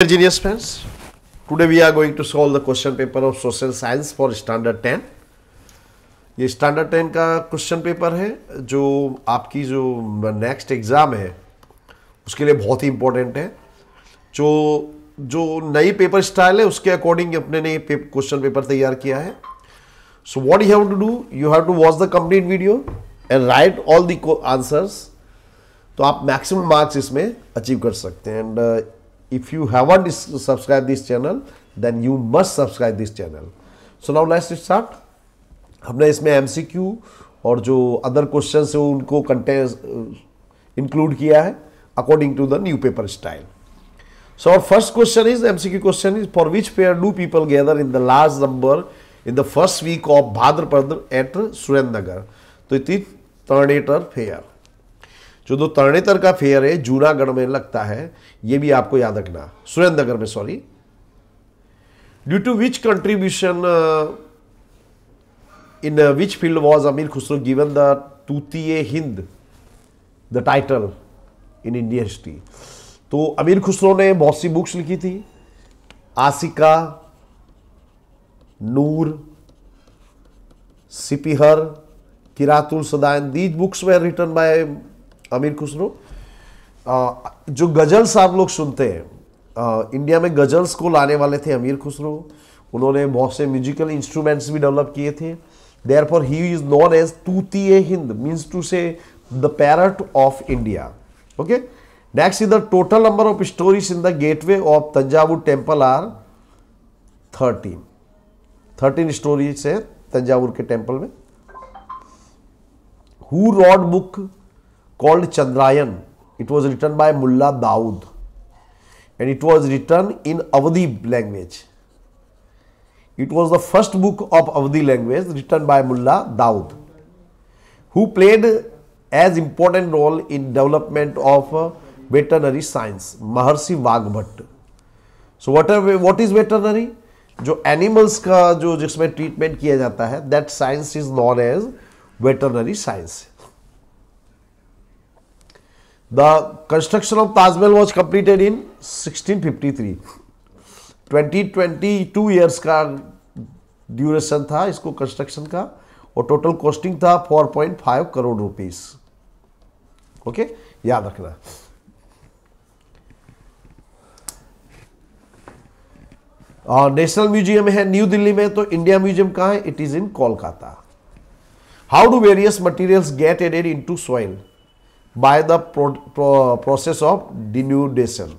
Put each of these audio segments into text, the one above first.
Dear genius friends, today we are going to solve the question paper of social science for standard 10. ये standard 10 का question paper है जो आपकी जो next exam है उसके लिए बहुत ही important है जो जो नई paper style है उसके according अपने ने question paper तैयार किया है So what you have to do, you have to watch the complete video and write all the answers. तो आप maximum marks इसमें achieve कर सकते हैं and uh, if you haven't subscribed this channel then you must subscribe this channel so now let's start हमने इसमें MCQ और जो अदर क्वेश्चन है उनको कंटेंट इंक्लूड uh, किया है according to the new paper style so और first question is MCQ question is for which fair do people gather in the last number in the first week of Bhadrapad at Surendranagar तो it is टर्नेटर fair जो दो तरणेतर का fair है जूनागढ़ में लगता है ये भी आपको याद रखना सुरेंद्रनगर में sorry due to which contribution in which field was Amir Khusro given the the Hind the title in in history तो अमीर खुसरो ने बहुत सी बुक्स लिखी थी Ashiqa Noor Sipihr Qiranus Sadain these books were written by Amir Khusro जो गज़ल्स आप लोग सुनते हैं आ, इंडिया में गज़ल्स को लाने वाले थे अमीर खुसरो उन्होंने बहुत से म्यूजिकल इंस्ट्रूमेंट्स भी डेवलप किए थे therefore he is known as Tuti e Hind means to say the parrot of India okay next is the total number of stories in the gateway of Thanjavur temple are thirteen thirteen stories है तंजावुर के temple में who wrote book called Chandrayan. It was written by Mullah Daud and it was written in Avadi language. It was the first book of Avadi language written by Mullah Daud who played as important role in development of veterinary science Maharshi Vagbhat. So what are what is veterinary? जो animals का जो जिसमें treatment किया जाता है that science is known as veterinary science The construction of Taj Mahal was completed in 1653. 2022 years का duration था इसको construction का और total costing था 4.5 करोड़ रुपीस okay याद रखना और नेशनल म्यूजियम है न्यू दिल्ली में तो इंडिया म्यूजियम कहाँ है it is in Kolkata how do various materials get added into to by the pro pro process of denudation.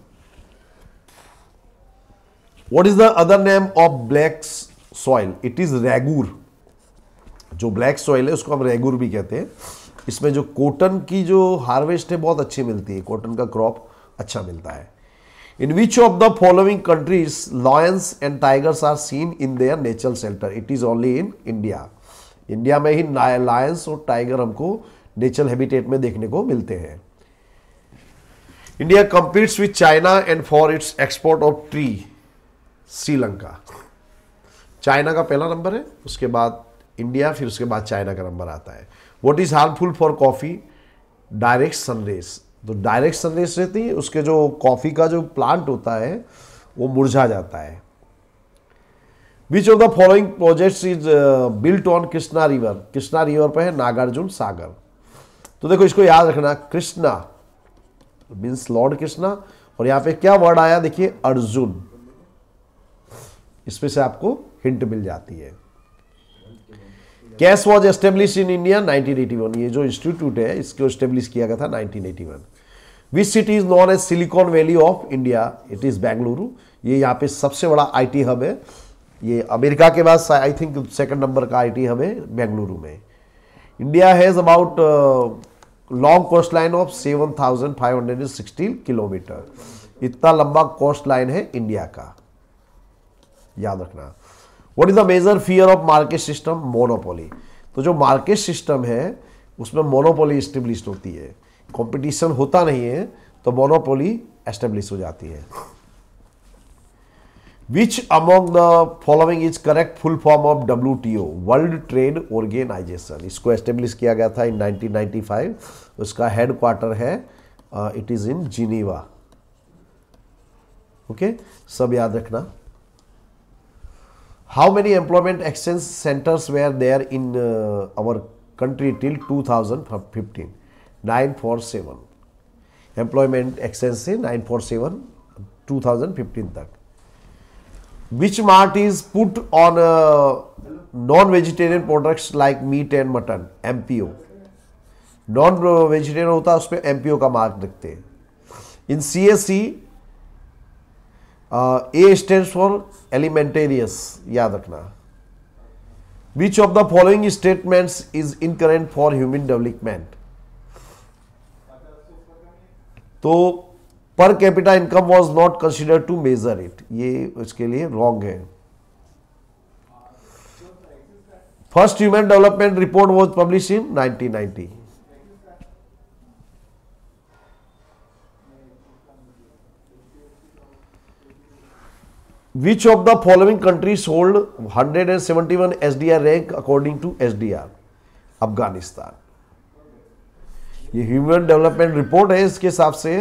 What is the other name of black soil? It is ragur. जो black soil है उसको हम रेगुर भी कहते हैं इसमें जो cotton की जो हार्वेस्ट है बहुत अच्छी मिलती है कॉटन का क्रॉप अच्छा मिलता है in which of the following countries lions and tigers are seen in their natural shelter it is only in India India में ही लायंस और टाइगर हमको नेचुरल हैबिटेट में देखने को मिलते हैं India competes with China and for its export of tree Sri Lanka China का पहला नंबर है उसके बाद इंडिया फिर उसके बाद चाइना का नंबर आता है what is harmful for coffee direct sunrays तो डायरेक्ट सनरेज रहती है उसके जो कॉफ़ी का जो प्लांट होता है वो मुरझा जाता है which of the following project is built on Krishna river Krishna river पर है नागार्जुन सागर तो देखो इसको याद रखना कृष्णा मीन्स लॉर्ड कृष्णा और यहां पे क्या वर्ड आया देखिए अर्जुन इसमें से आपको हिंट मिल जाती है cash was establish in India 1981 ये जो इंस्टीट्यूट है इसको एस्टेब्लिश किया गया था 1981 which city is known as silicon valley of India it is Bengaluru ये यहाँ पे सबसे बड़ा आईटी हब है ये अमेरिका के बाद आई थिंक सेकंड नंबर का आईटी हब है बेंगलुरु में India has about long coast line of seven thousand five hundred and sixteen kilometre इतना लंबा कोस्ट लाइन है इंडिया का याद रखना what is the major fear of market system monopoly तो जो मार्केट सिस्टम है उसमें मोनोपोली स्टेब्लिश होती है कॉम्पिटिशन होता नहीं है तो मोनोपोली एस्टेब्लिश हो जाती है Which among the following is correct full form of WTO world trade organization इसको एस्टेब्लिश किया गया था इन 1995 उसका हेड क्वार्टर है it is in Geneva okay सब याद रखना how many employment exchange centers were there in our country till 2015 947 employment exchange से 947 2015 तक which mart is put on uh, non-vegetarian products like meat and mutton MPO non vegetarian होता है उस पर M का मार्क रखते हैं in C S C A stand for alimentarius याद रखना which of the following statement is incorrect for human development तो per capita income was not consider to measure it ये इसके लिए रॉन्ग है first human development report was publish in 1990 which of the following countries hold 171 sdr rank according to sdr Afghanistan ये human development report है इसके हिसाब से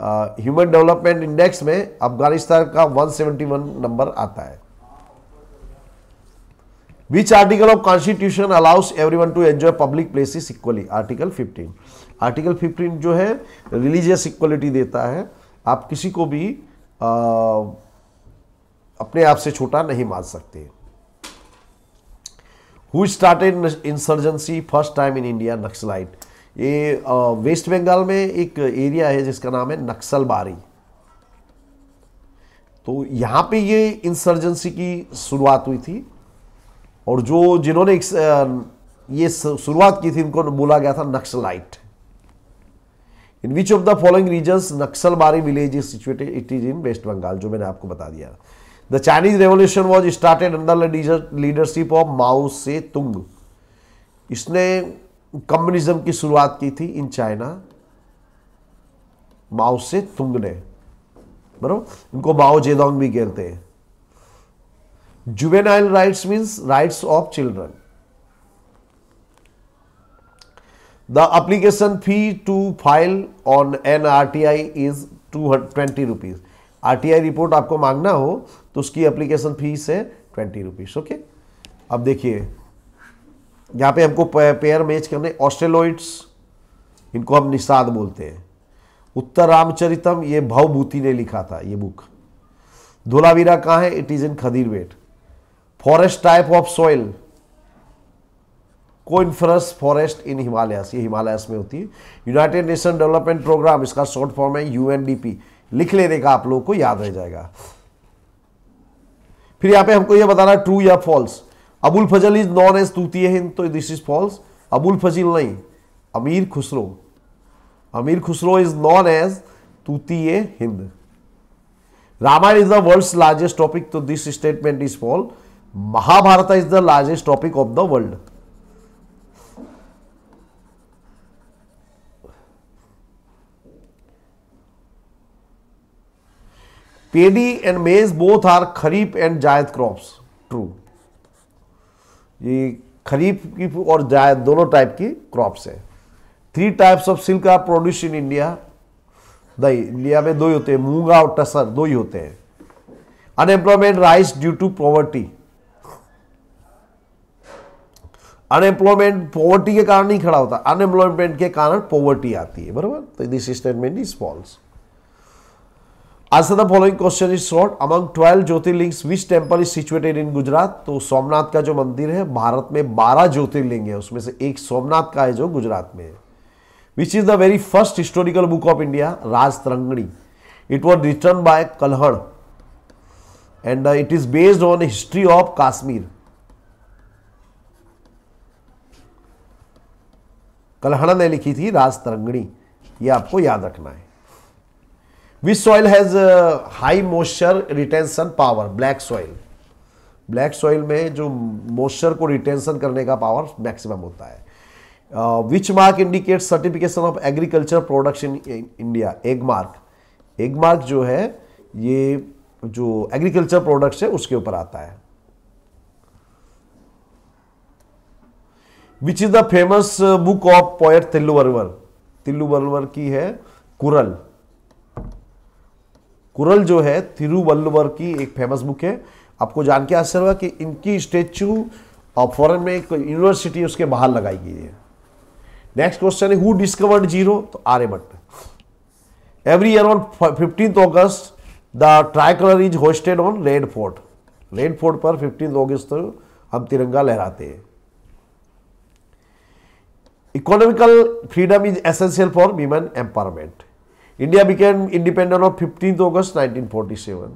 human development index में अफगानिस्तान का 171 नंबर आता है which article of constitution allows everyone to enjoy public places equally article 15 article 15 जो है रिलीजियस इक्वलिटी देता है आप किसी को भी आ, अपने आप से छोटा नहीं मान सकते who started insurgency first time in India Naxalite ये वेस्ट बंगाल में एक एरिया है जिसका नाम है नक्सलबारी तो यहाँ पे ये इंसर्जेंसी की शुरुआत हुई थी और जो जिन्होंने ये शुरुआत की थी इनको बोला गया था Naxalite in which of the following region Naxalbari village is situated it is in West Bengal जो मैंने आपको बता दिया the Chinese revolution was started under leadership of Mao Tse Tung इसने कम्युनिज्म की शुरुआत की थी इन चाइना माओ से तुंग ने बरबर इनको माओ जेदोंग भी कहते हैं juvenile rights means rights of children the application fee to file on an R T I is two twenty rupees R T I report आपको मांगना हो तो उसकी एप्लीकेशन फीस है ट्वेंटी रुपीज ओके अब देखिए यहाँ पे हमको पेयर मैच करने ऑस्ट्रेलोइड्स इनको हम निषाद बोलते हैं उत्तर रामचरितम ये भावभूति ने लिखा था ये बुक धोलावीरा कहाँ है it is in Khadirbet forest type of soil coniferous forest in Himalayas ये हिमालयस में होती है यूनाइटेड नेशन डेवलपमेंट प्रोग्राम इसका शॉर्ट फॉर्म है यू लिख ले देगा आप लोगों को याद रह जाएगा फिर यहाँ पे हमको ये बताना ट्रू या false Abul Fazal is known as Tuti Hind तो this is false Abul Fazil नहीं Amir Khusro Amir Khusro is known as Tutiye Hind Ramayan is the world largest topic तो this statement is false Mahabharat is the largest topic of the world paddy and maize both are kharif and zaid crops true ये खरीफ की और जायद दोनों type की crops है three types of silk are produce in India दही India में दो ही होते हैं मूंगा और टसर दो ही होते हैं unemployment rise due to poverty unemployment poverty के कारण नहीं खड़ा होता अनएम्प्लॉयमेंट के कारण पॉवर्टी आती है बराबर तो this statement is false answer the following question is short among twelve jyotirlingas which temple is situated in Gujarat तो सोमनाथ का जो मंदिर है भारत में बारह ज्योतिर्लिंग है उसमें से एक सोमनाथ का है जो गुजरात में है which is the very first historical book of India Rajatarangini it was written by Kalhan and it is based on history of Kashmir Kalhan ने लिखी थी राज तरंगणी ये आपको याद रखना है which soil has high high retention power black soil black soil में जो मॉइस्चर को रिटेंशन करने का पावर मैक्सिमम होता है which mark indicate certification of agriculture production in India Agmark Agmark जो है ये जो एग्रीकल्चर प्रोडक्ट्स है उसके ऊपर आता है which is the famous book of poet Thiruvalluvar Thiruvalluvar की है कुरल कुरल जो है तिरुवल्लुवर की एक फेमस बुक है आपको जान के आश्चर्य होगा कि इनकी स्टेच्यू फॉरन में एक यूनिवर्सिटी उसके बाहर लगाई गई है नेक्स्ट क्वेश्चन है हु डिस्कवर्ड जीरो तो Aryabhatta every year on fifteenth August the tricolor is hoisted on Red Fort Red Fort पर फिफ्टींथ ऑगस्ट तो हम तिरंगा लहराते हैं economical freedom is essential for women empowerment India became independent on 15th August 1947.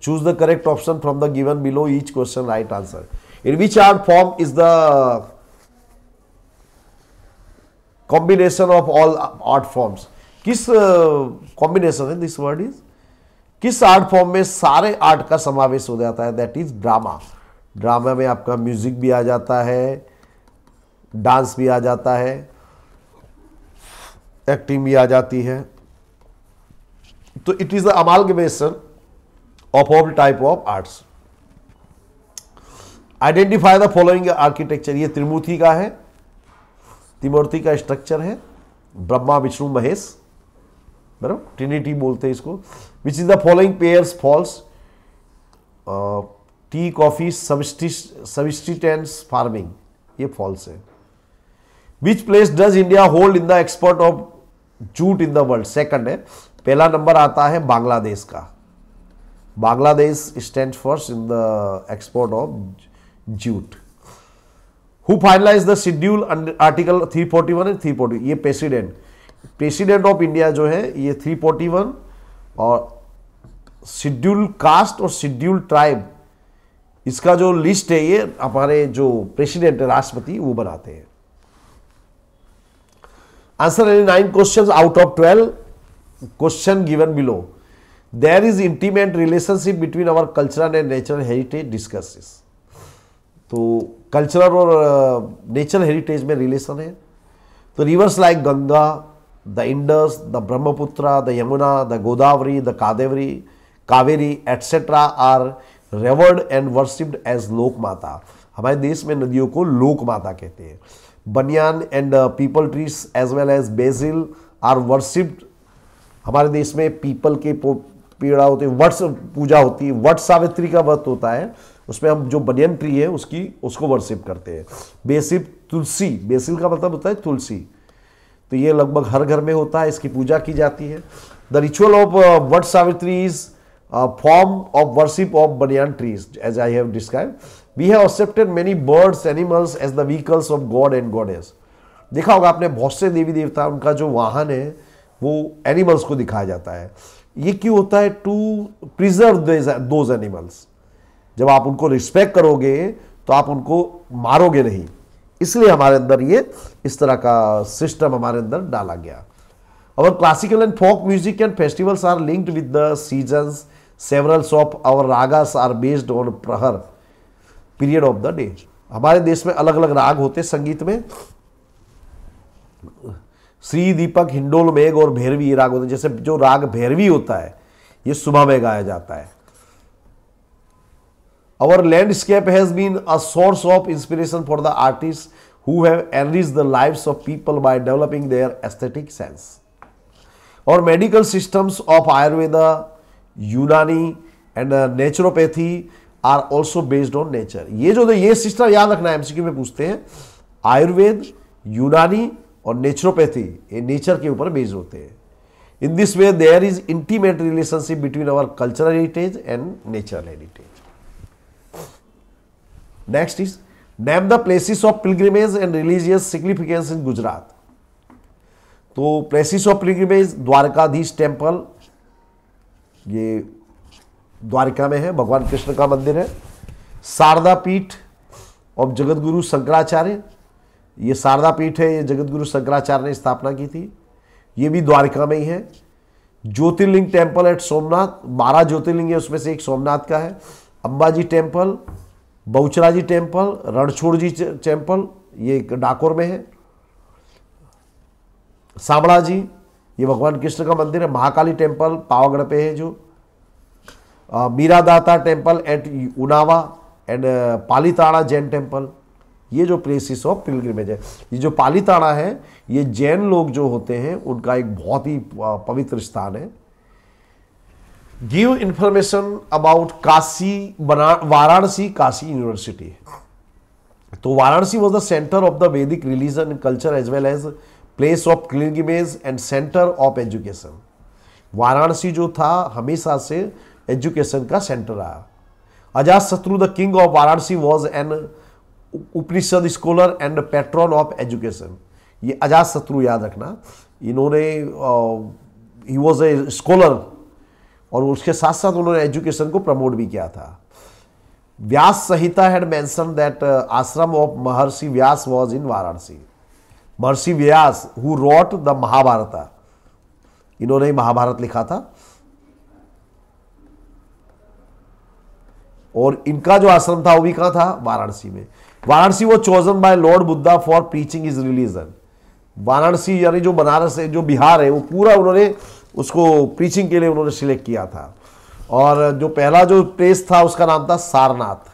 Choose the correct option from the given below each question right answer. In which art form is the combination of all art forms? किस combination है this word is किस art form में सारे art का समावेश हो जाता है दैट इज ड्रामा ड्रामा में आपका म्यूजिक भी आ जाता है डांस भी आ जाता है एक्टिंग भी आ जाती है तो it is the amalgamation of all type of arts identify the following architecture ये त्रिमूर्ति का है त्रिमूर्ति का स्ट्रक्चर है ब्रह्मा विष्णु महेश बराबर ट्रिनिटी बोलते हैं इसको which is the following pairs false tea coffee subsistence farming ये फॉल्स है which place does India hold in the export of jute in the world second है पहला नंबर आता है बांग्लादेश का Bangladesh stand first in the export of jute who finalize the schedule article 341 and forty ये president president of India जो है ये 341 और शेड्यूल कास्ट और शेड्यूल ट्राइब इसका जो लिस्ट है ये हमारे जो प्रेसिडेंट राष्ट्रपति वो बनाते हैं Answer any nine questions out of 12. Question given below. There is intimate relationship between our cultural and natural heritage. discusses this. तो कल्चरल और नेचुरल हेरिटेज में रिलेशन है तो rivers like Ganga the Indus the Brahmaputra the Yamuna the Godavari the Kaveri Kaveri etcetera are revered and worshipped as lok mata हमारे देश में नदियों को लोक माता कहते हैं banyan and peepal trees as well as basil are worshipped हमारे देश में पीपल के पेड़ा होते हैं वट्स पूजा होती है वट सावित्री का व्रत होता है उसमें हम जो बनियन ट्री है उसकी उसको वर्शिप करते हैं बेसिप तुलसी बेसिल का मतलब होता है तुलसी तो ये लगभग हर घर में होता है इसकी पूजा की जाती है the ritual of Vat Savitri is form of worship of banyan trees as I have describe we have accepted many birds animals as the vehicles of god and goddess देखा होगा आपने बहुत से देवी देवता उनका जो वाहन है वो एनिमल्स को दिखाया जाता है ये क्यों होता है टू प्रिजर्व दोज एनिमल्स जब आप उनको रिस्पेक्ट करोगे तो आप उनको मारोगे नहीं इसलिए हमारे अंदर ये इस तरह का सिस्टम हमारे अंदर डाला गया और classical and folk music and festivals are linked with the seasons several of our ragas are based on prahar period of the day हमारे देश में अलग अलग राग होते संगीत में श्री दीपक हिंडोल मेघ और भैरवी ये राग होते हैं जैसे जो राग भैरवी होता है ये सुबह में गाया जाता है our landscape has been a source of inspiration for the artist who have enrich the life of people by developing their aesthetic sense और medical systems of Ayurveda Unani and naturopathy are also based on nature ये जो ये system याद रखना MCQ में पूछते हैं आयुर्वेद यूनानी और नेचुरोपैथी ये नेचर के ऊपर बेस्ड होते हैं in this way there is intimate relationship between our cultural heritage and natural heritage next is name the places of pilgrimage and religious significance in Gujarat तो places of pilgrimage Dwarkadhish temple ये द्वारिका में है भगवान कृष्ण का मंदिर है शारदा पीठ और जगतगुरु शंकराचार्य ये शारदा पीठ है ये जगतगुरु शंकराचार्य ने स्थापना की थी ये भी द्वारिका में ही है ज्योतिर्लिंग टेम्पल एट सोमनाथ बारह ज्योतिर्लिंग है उसमें से एक सोमनाथ का है Ambaji temple Bahuchara ji temple Ranchhod ji temple ये डाकोर में है सामड़ा जी ये भगवान कृष्ण का मंदिर है महाकाली टेम्पल पावागढ़ पे है जो Mira Data temple at Unava and Palitana Jain temple ये जो प्लेसिस ऑफ पिलग्रिमेज है ये जो पालीताड़ा है ये जैन लोग जो होते हैं उनका एक बहुत ही पवित्र स्थान है गिव इंफॉर्मेशन अबाउट काशी बना वाराणसी काशी यूनिवर्सिटी तो Varanasi was the centre of the Vedic religion culture as well as place of pilgrimage and centre of education Varanasi जो था हमेशा से एजुकेशन का सेंटर रहा Shatru the king of Varanasi was an Upanishad scholar and patron of education ये शत्रु याद रखना इन्होंने ही वॉज ए स्कॉलर और उसके साथ साथ उन्होंने एजुकेशन को प्रमोट भी किया था Vyas Samhita had mention that ashram of Maharshi Vyas was in Varanasi Maharshi Vyas who wrote the Mahabharata इन्होंने ही महाभारत लिखा था और इनका जो आश्रम था वो भी कहा था वाराणसी में वाराणसी वो chosen by lord Buddha for preaching is religion Varanasi यानी जो बनारस है जो बिहार है वो पूरा उन्होंने उसको प्रीचिंग के लिए उन्होंने सिलेक्ट किया था और जो पहला जो प्लेस था उसका नाम था सारनाथ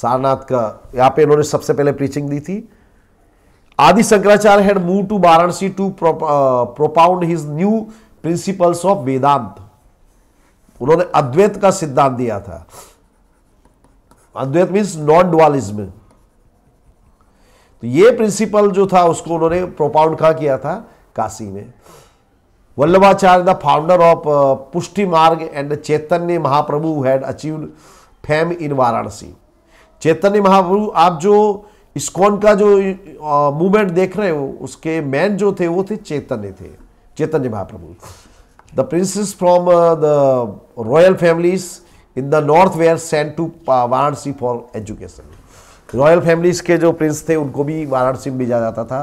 सारनाथ का यहाँ पे इन्होंने सबसे पहले प्रीचिंग दी थी Adi Shankaracharya had move to Varanasi to propound his new principles of Vedanta उन्होंने अद्वैत का सिद्धांत दिया था अद्वैत मीन्स नॉन डुअलिज्म तो ये प्रिंसिपल जो था उसको उन्होंने प्रोपाउंड कहा किया था काशी में Vallabhacharya the founder of Pushti Marg and Chaitanya Mahaprabhu had achieved fame in Varanasi Chaitanya Mahaprabhu आप जो इस्कॉन का जो मूवमेंट देख रहे हो उसके मैन जो थे वो थे चैतन्य थे Chaitanya Mahaprabhu the princes from the royal families in the north were sent to Varanasi for education royal families के जो प्रिंस थे उनको भी वाराणसी में भेजा जाता था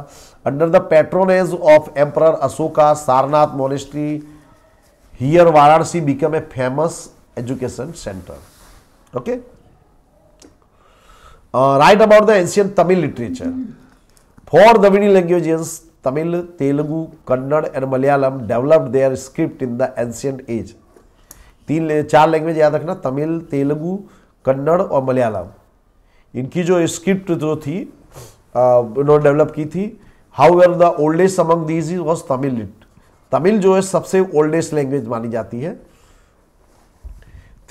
under the patronage of emperor Ashoka Sarnath monastery here Varanasi become a famous education centre okay uh, write about the ancient Tamil literature. For the Vini languages, Tamil, Telugu, Kannada and Malayalam developed their script in the ancient age. तीन चार language याद रखना तमिल तेलुगु कन्नड़ और मलयालम इनकी जो script जो थी उन्होंने डेवलप की थी how were the oldest among these is was Tamil it Tamil जो है सबसे ओल्डेस्ट लैंग्वेज मानी जाती है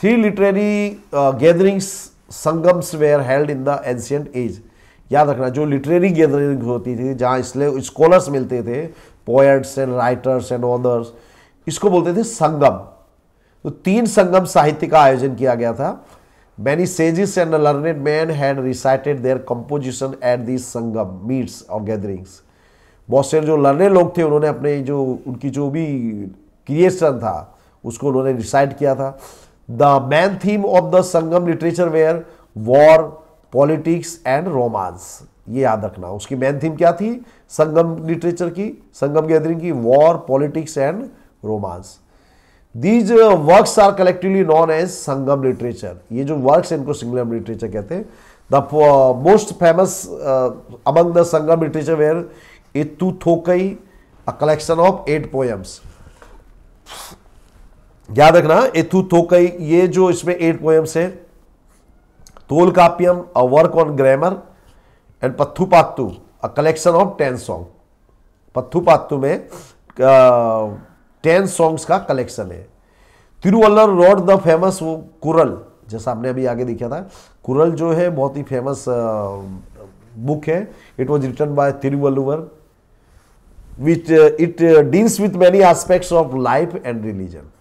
three literary gatherings Sangams were held in the ancient age याद रखना जो लिटरेरी गैदरिंग होती थी जहाँ इसलिए स्कॉलर्स मिलते थे poets and writers and authors इसको बोलते थे संगम तो तीन संगम साहित्य का आयोजन किया गया था many sages and learned man had recited their composition at this Sangam meets और गैदरिंग्स बहुत से जो लर्नेड लोग थे उन्होंने अपने जो उनकी जो भी क्रिएशन था उसको उन्होंने रिसाइट किया था the main theme of the Sangam literature were war politics and romance ये याद रखना उसकी मेन थीम क्या थी संगम लिटरेचर की संगम गैदरिंग की war politics and romance these works are collectively known as Sangam literature ये जो वर्क्स इनको सिंगम लिटरेचर कहते हैं the most famous among the Sangam literature were Ettuthokai a collection of eight poems याद रखना एथु तो कई ये जो इसमें एट पोएम्स है Tolkappiyam a work on grammar and Pattuppattu a collection of ten song Pattuppattu में टेन सॉन्ग्स का कलेक्शन है तिरुवल्लर रोड द फेमस वो कुरल जैसा आपने अभी आगे देखा था कुरल जो है बहुत ही फेमस बुक है it was written by Thiruvalluvar which it deals with many aspects of life and religion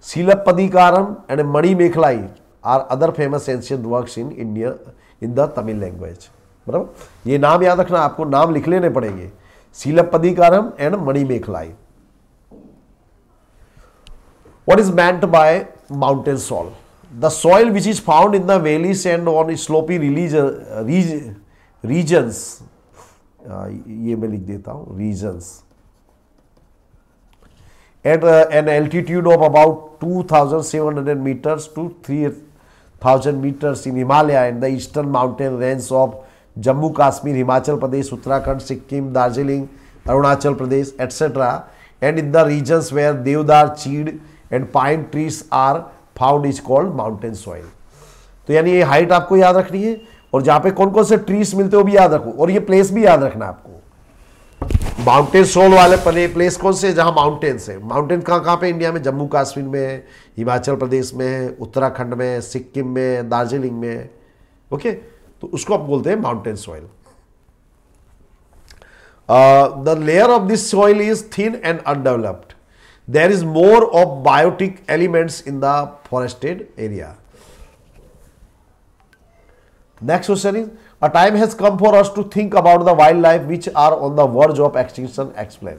Silapadikaram and Mani Mekhalai are other famous ancient works in India in the Tamil language. बराबर ये नाम याद रखना आपको नाम लिख लेने पड़ेंगे Silappadikaram and Manimekalai what is meant by mountain soil the soil which is found in the valleys and on slopy रिलीज रीज रीजन्स ये मैं लिख देता हूँ regions at uh, an altitude of about 2700 meters to 3000 meters in Himalaya and the eastern mountain ranges of Jammu Kashmir, Himachal Pradesh, Uttarakhand, Sikkim, Darjeeling, Arunachal Pradesh, etc. and in the regions where Devdar, Cheed and pine trees are found is called mountain soil. to yani ye height aapko yaad rakhni hai aur jahan pe kon kon se trees milte ho bhi yaad rakho aur ye place bhi yaad rakhna aapko mountain soil वाले place कौन से जहाँ mountains है mountain कहाँ कहाँ पे India में जम्मू कश्मीर में हिमाचल प्रदेश में उत्तराखंड में सिक्किम में दार्जिलिंग में ओके तो उसको आप बोलते हैं mountain soil the layer of this soil is thin and undeveloped there is more of biotic elements in the forested area next question is a time has come for us to think about the wild life which are on the verge of extinction explain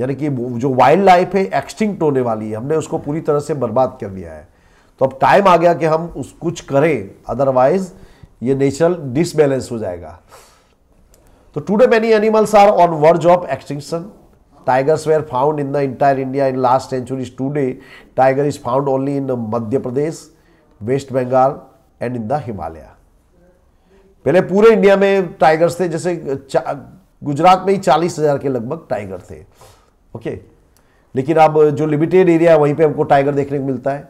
यानी कि जो wild life है extinct होने वाली है हमने उसको पूरी तरह से बर्बाद कर दिया है तो अब टाइम आ गया कि हम उस कुछ करें अदरवाइज ये नेचुरल डिसबैलेंस हो जाएगा तो today many animals are on verge of extinction tigers were found in the entire India in last century today tiger is found only in Madhya Pradesh West Bengal and in the Himalaya पहले पूरे इंडिया में tigers थे जैसे गुजरात में ही चालीस हज़ार के लगभग टाइगर थे ओके लेकिन अब जो लिमिटेड एरिया है वहीं पे हमको टाइगर देखने को मिलता है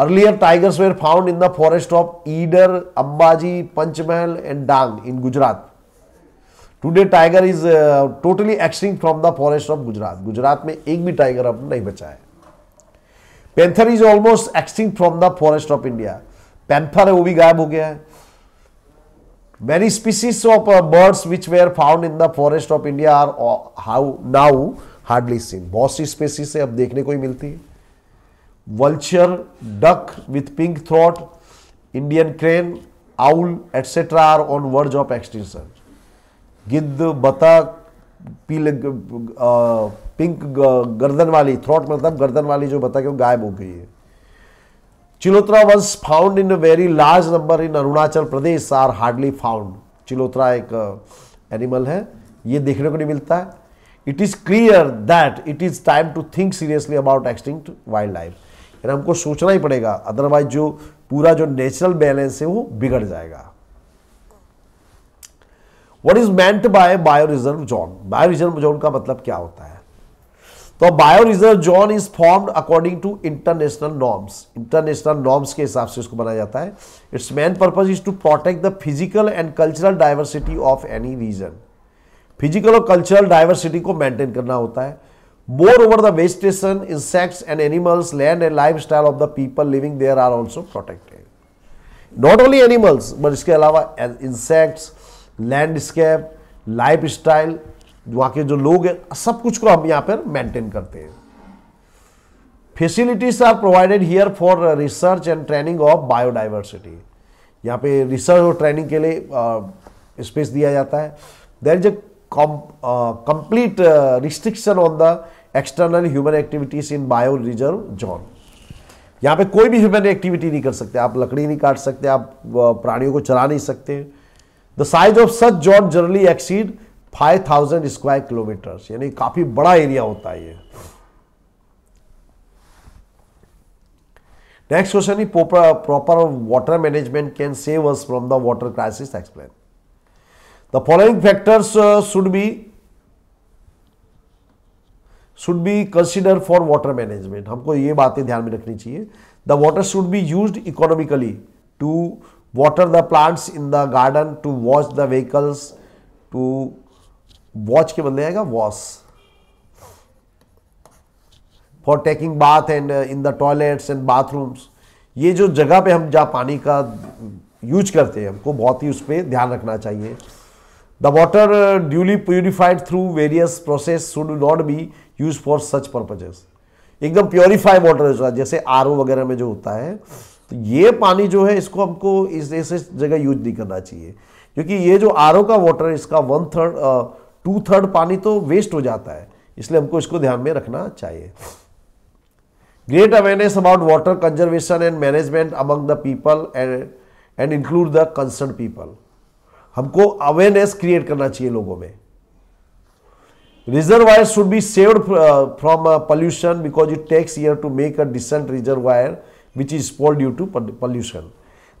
earlier tigers were found in the forest of Idar Ambaji Panchmahal and Dang in Gujarat today tiger is totally extinct from the forest of Gujarat Gujarat में एक भी टाइगर अब नहीं बचा है panther is almost extinct from the forest of India panther है वो भी गायब हो गया है Many species of uh, birds which were found in the forest of India are uh, how now hardly seen. बहुत सी species से अब देखने को ही मिलती है Vulture, duck with pink throat, Indian crane, owl, etc. are on verge of extinction. गिद्ध, बतख, पील pink गर्दन वाली थ्रोट मतलब गर्दन वाली जो बतख है वो गायब हो गई है Chilotra was found in a very large number in Arunachal Pradesh are hardly found. Chilotra एक uh, animal है ये देखने को नहीं मिलता है it is clear that it is time to think seriously about extinct wildlife यानी हमको सोचना ही पड़ेगा अदरवाइज जो पूरा जो नेचुरल बैलेंस है वो बिगड़ जाएगा what is meant by bio reserve zone bio reserve zone का मतलब क्या होता है तो bio reserve zone is formed according to international norms international norms के हिसाब से इसको बनाया जाता है its main purpose is to protect the physical and cultural diversity of any region physical और कल्चरल डाइवर्सिटी को मेंटेन करना होता है moreover the vegetation insects and animals land and life lifestyle of the people living there are also protected not only animals but इसके अलावा insects landscape life style वहां के जो लोग हैं सब कुछ को हम यहाँ पर मेंटेन करते हैं facilities are provided here for research and training of biodiversity यहाँ पे रिसर्च और ट्रेनिंग के लिए स्पेस दिया जाता है there is a complete restriction on the external human activities in bio reserve zone यहाँ पे कोई भी ह्यूमन एक्टिविटी नहीं कर सकते आप लकड़ी नहीं काट सकते आप प्राणियों को चला नहीं सकते the size of such zone generally exceed 5000 square kilometre यानी काफी बड़ा एरिया होता है ये next question he proper water management can save us from the water crisis explain the following factors should be should be consider for water management हमको ये बातें ध्यान में रखनी चाहिए the water should be use economically to water the plants in the garden to wash the vehicles to watch के बदले आएगा wash for taking bath and in the toilets and bathrooms ये जो जगह पे हम जहाँ पानी का यूज करते हैं हमको बहुत ही उस पर ध्यान रखना चाहिए the water duly purified through various process should not be use for such purposes एकदम प्योरीफाइड वाटर जैसे आर वगैरह में जो होता है तो ये पानी जो है इसको हमको इस ऐसे जगह यूज नहीं करना चाहिए क्योंकि ये जो आर का वाटर इसका वन थर्ड टू थर्ड पानी तो वेस्ट हो जाता है इसलिए हमको इसको ध्यान में रखना चाहिए great awareness about water conservation and management among the people and and include the concern people हमको अवेयरनेस क्रिएट करना चाहिए लोगों में reservoir should be saved from pollution because it takes year to make a decent reservoir which is spoil due to pollution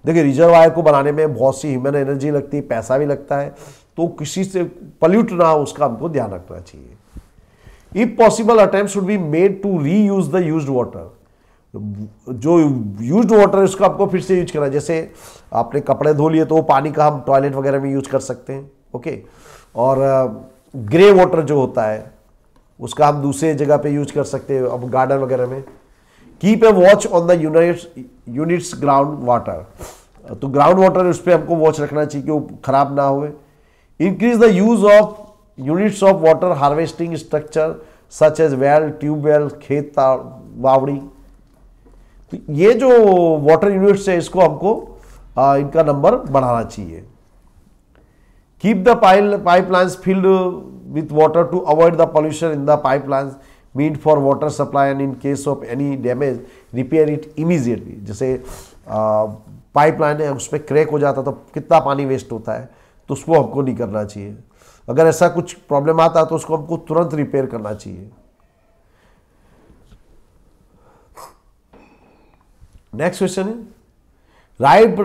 देखिए reservoir को बनाने में बहुत सी ह्यूमन एनर्जी लगती है पैसा भी लगता है तो किसी से पल्यूट ना हो उसका हमको ध्यान रखना चाहिए if possible attempt should be made to reuse the use water जो यूज वाटर है उसको आपको फिर से यूज करना जैसे आपने कपड़े धो लिए तो वो पानी का हम टॉयलेट वगैरह में यूज कर सकते हैं ओके और ग्रे वाटर जो होता है उसका हम दूसरे जगह पे यूज कर सकते हैं अब गार्डन वगैरह में keep a watch on the units units ground water तो ग्राउंड वाटर उस पर हमको वॉच रखना चाहिए कि वो खराब ना हो Increase the use of units of water harvesting structure such as well, tube well, खेत बावड़ी तो ये जो वाटर यूनिट्स है इसको हमको आ, इनका नंबर बढ़ाना चाहिए keep the pipe pipelines filled with water to avoid the pollution in the pipelines meant for water supply and in case of any damage repair it immediately जैसे पाइपलाइन है उस पर क्रैक हो जाता तो कितना पानी वेस्ट होता है तो उसको हमको नहीं करना चाहिए अगर ऐसा कुछ प्रॉब्लम आता तो उसको हमको तुरंत रिपेयर करना चाहिए नेक्स्ट क्वेश्चन है write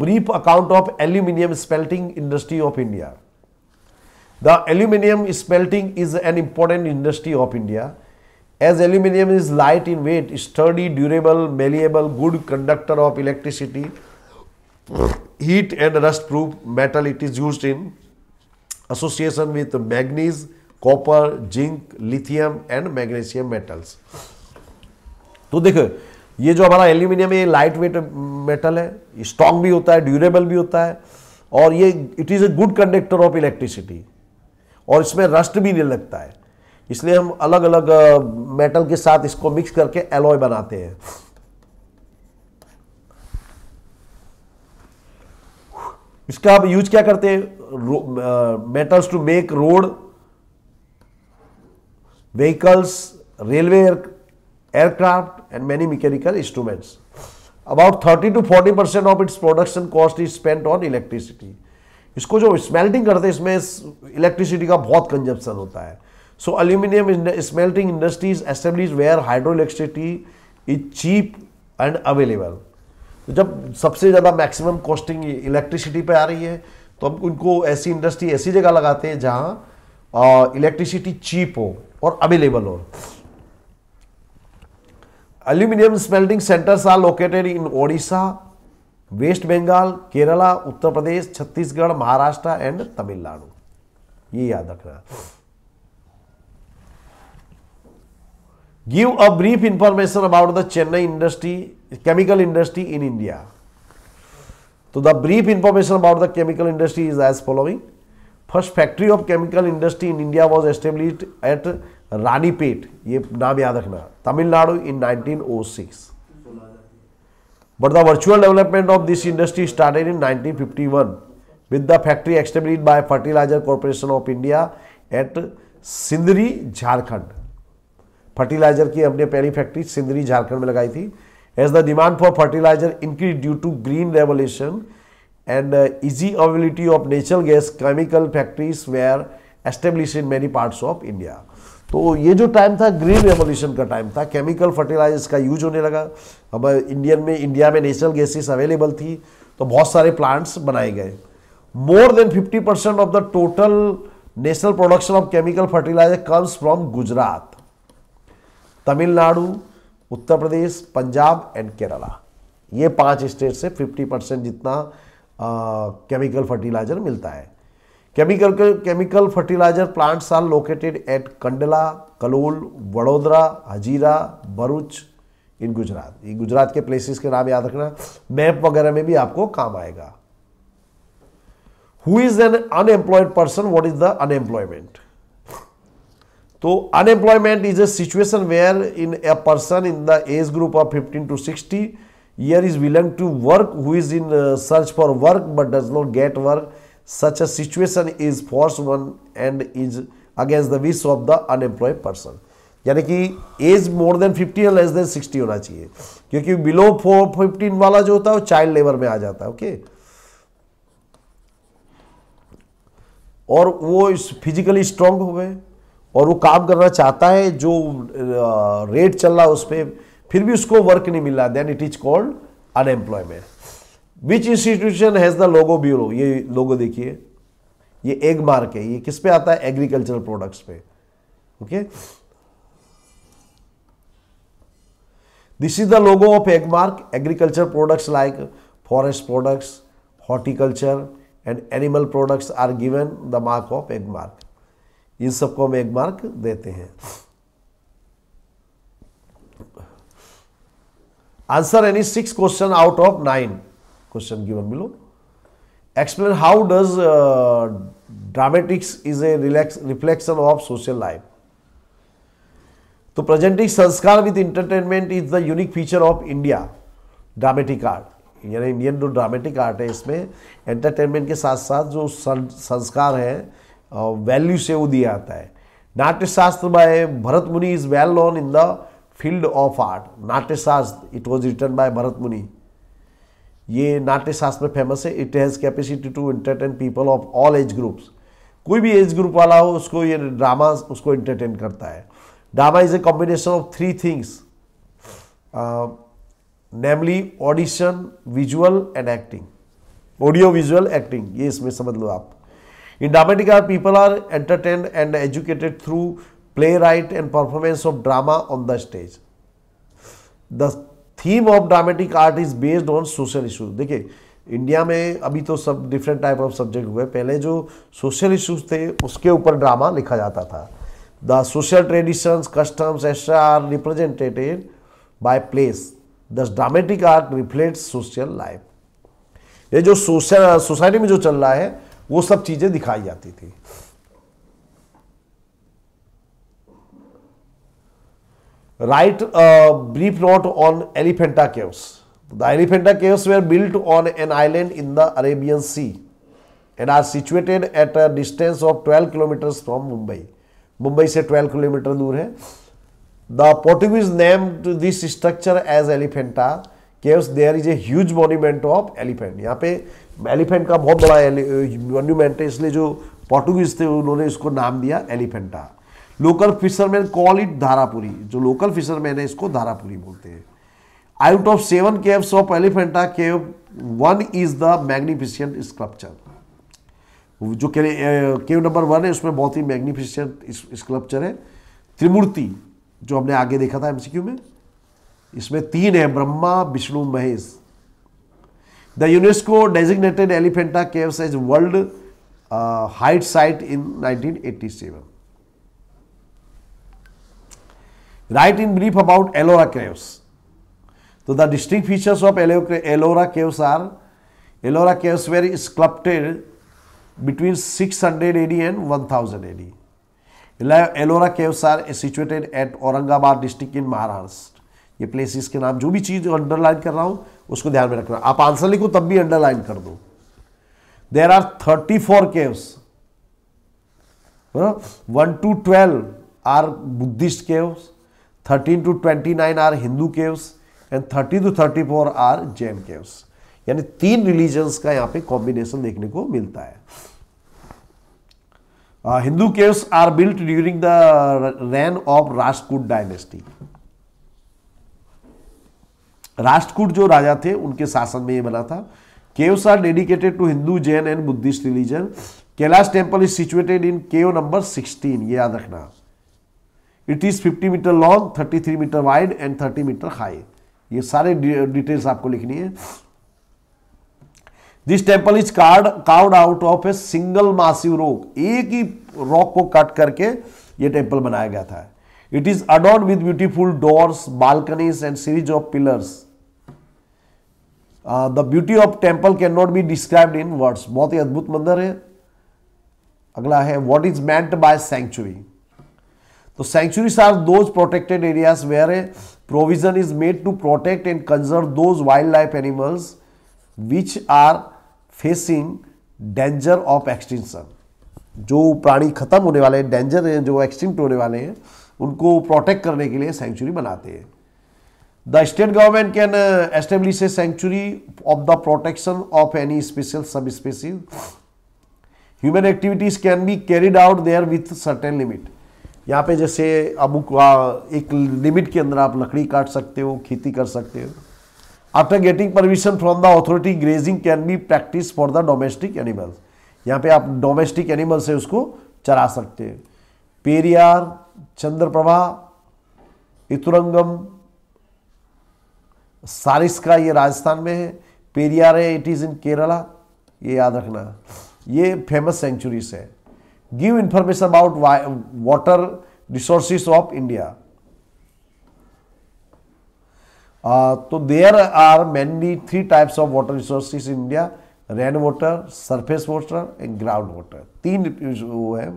brief account of aluminium smelting industry of India the aluminium smelting is an important industry of India as aluminium is light in weight sturdy durable malleable good conductor of electricity heat and rust proof metal it is used in association with manganese copper zinc lithium and magnesium metals तो देखो ये जो हमारा aluminium ये light weight metal है strong भी होता है ड्यूरेबल भी होता है और ये it is a good conductor of electricity और इसमें रस्ट भी नहीं लगता है इसलिए हम अलग अलग मेटल के साथ इसको मिक्स करके एलॉय बनाते हैं इसका आप यूज क्या करते हैं metals to make road vehicles railway aircraft and many mechanical instruments about 30 to 40 percent of its production cost is spent on electricity इसको जो स्मेल्टिंग करते हैं इसमें इलेक्ट्रिसिटी का बहुत कंजप्शन होता है so aluminium smelting industries establish where hydro electricity is cheap and available तो जब सबसे ज़्यादा मैक्सिमम कॉस्टिंग इलेक्ट्रिसिटी पर आ रही है तो हम उनको ऐसी इंडस्ट्री ऐसी जगह लगाते हैं जहाँ इलेक्ट्रिसिटी चीप हो और अवेलेबल हो aluminium smelting centres are located in Odisha West Bengal Kerala Uttar Pradesh Chhattisgarh Maharashtra and Tamil Nadu ये याद रखना give a brief information about the Chennai industry chemical industry in India. So the brief information about the chemical industry is as following. First factory of chemical industry in India was established at Ranipet, ये नाम याद रखना Tamil Nadu in 1906. But the virtual development of this industry started in 1951 with the factory established by Fertilizer Corporation of India at Sindri Jharkhand fertilizer की हमने पहली factory Sindri Jharkhand में लगाई थी As the demand for fertilizer increased due to green revolution and uh, easy availability of natural gas, chemical factories were established in many parts of India. तो ये जो time था ग्रीन रेवोल्यूशन का टाइम था chemical fertilisers का use होने लगा अब इंडियन में इंडिया में नेचुरल गैसेस अवेलेबल थी तो बहुत सारे प्लांट्स बनाए गए more than 50 percent of the total national production of chemical fertilizer comes from Gujarat Tamil Nadu Uttar Pradesh Punjab and Kerala ये पांच स्टेट से 50 परसेंट जितना केमिकल फर्टिलाइजर मिलता है chemical chemical fertilizer plants are located at Kandla Kalol Vadodara Hazira Bharuch in Gujarat ये गुजरात के प्लेसेस के नाम याद रखना मैप वगैरह में भी आपको काम आएगा who is an unemployed person what is the unemployment तो unemployment is a situation where in a person in the age group of 15 to 60 year is willing to work who is in search for work but does not get work such a situation is force one and is against the wish of the unemployed person यानी कि as मोर than 50 या less than 60 होना चाहिए क्योंकि below 15 वाला जो होता है वो चाइल्ड लेबर में आ जाता है ओके और वो फिजिकली स्ट्रांग हो गए और वो काम करना चाहता है जो रेट चल रहा है उस पर फिर भी उसको वर्क नहीं मिला then it is called unemployment which institution has the logo bureau ये लोगो देखिए ये एग मार्क है ये किस पे आता है एग्रीकल्चरल प्रोडक्ट्स पे okay this is the logo of ag mark agriculture products like forest products horticulture and animal products are given the mark of ag mark इन सबको हम एक मार्क देते हैं answer any six question out of nine question given below explain how does dramatics is a relax reflection of social life तो presenting sanskar with entertainment is the unique feature of India dramatic art यानी Indian जो dramatic art है इसमें entertainment के साथ साथ जो संस्कार है वैल्यू से वो दिया जाता है Natyashastra by Bharat Muni is well known in the field of art Natyashastra it was written by Bharat Muni ये नाट्यशास्त्र में फेमस है it has capacity to entertain people of all age groups कोई भी एज ग्रुप वाला हो उसको ये ड्रामा उसको एंटरटेन करता है drama is a combination of three things namely audition visual and acting audio visual acting ये इसमें समझ लो आप In Dramatica, people are entertained and educated through playwright and performance of drama on the stage. The theme of dramatic art is based on social issues. देखिए India में अभी तो सब different type of subject हुए पहले जो social issues थे उसके ऊपर ड्रामा लिखा जाता था the social traditions customs extra are represented by place thus dramatic art reflect social life ये जो सोशल सोसाइटी में जो चल रहा है वो सब चीजें दिखाई जाती थी write brief note on Elephanta caves the Elephanta caves were built on an island in the Arabian Sea and are situated at a distance of 12 kilometre from Mumbai Mumbai से 12 किलोमीटर दूर है the Portuguese named this structure as Elephanta caves there is a huge monument of elephant यहाँ पे elephant का बहुत बड़ा monument है इसलिए जो पोर्टुगीज थे उन्होंने इसको नाम दिया Elephanta local fisherman call it Dharapuri जो लोकल फिशरमैन है इसको धारापुरी बोलते हैं out of seven caves of Elephanta cave one is the magnificent sculpture जो केव नंबर वन है उसमें बहुत ही मैग्निफिशियंट स्कल्पचर है त्रिमूर्ति जो हमने आगे देखा था एमसीक्यू में इसमें तीन है Brahma Vishnu Mahesh the UNESCO designated Elephanta caves as world height site in 1987 write in brief about Ellora caves तो the distinct features of Ellora caves are Ellora caves were is sculpted between 600 and one thousand AD Ellora caves are situated at Aurangabad district in Maharashtra ये places के नाम जो भी चीज़ underline कर रहा हूं उसको ध्यान में रखना आप आंसर लिखो तब भी अंडरलाइन कर दो there are thirty four caves one to twelve are Buddhist caves thirteen to twenty nine are Hindu caves and thirty to thirty four are Jain caves यानी तीन रिलीजन्स का यहाँ पे कॉम्बिनेशन देखने को मिलता है Hindu caves are built during the reign of Rajkut dynasty Rashtrakut जो राजा थे उनके शासन में ये बना था caves are dedicated to Hindu Jain and Buddhist religion Kailash temple is situated in cave number 16 ये याद रखना it is 50 metre long 33 metre wide and 30 metre high ये सारे डिटेल्स आपको लिखनी है this temple is carved carved out of a single massive rock एक ही रॉक को कट करके ये टेम्पल बनाया गया था It is adorned with beautiful doors, balconies and series of pillars. The beauty of temple can not be describe in words बहुत ही अद्भुत मंदिर है अगला है what is meant by sanctuary तो sanctuaries are those protected areas where a provision is made to protect and conserve those wild life animals which are facing danger of extinction जो प्राणी खत्म होने वाले हैं डेंजर हैं जो एक्सटिंक्ट होने वाले हैं उनको प्रोटेक्ट करने के लिए सेंचुरी बनाते हैं the state government can establish a sanctuary of the protection of any special sub species human activities can be carried out there with certain limit यहाँ पे जैसे अब एक लिमिट के अंदर आप लकड़ी काट सकते हो खेती कर सकते हो after getting permission from the authority grazing can be practice for the domestic animals यहाँ पे आप डोमेस्टिक एनिमल्स से उसको चरा सकते हैं पेरियार चंद्रप्रभा इतुरंगम सारिस्का ये राजस्थान में है पेरियार है इट इज़ इन केरला ये याद रखना ये फेमस सेंचुरीज है give information about water resources of India तो there are mainly three types of water resources in India rain water surface water and ground water तीन वो है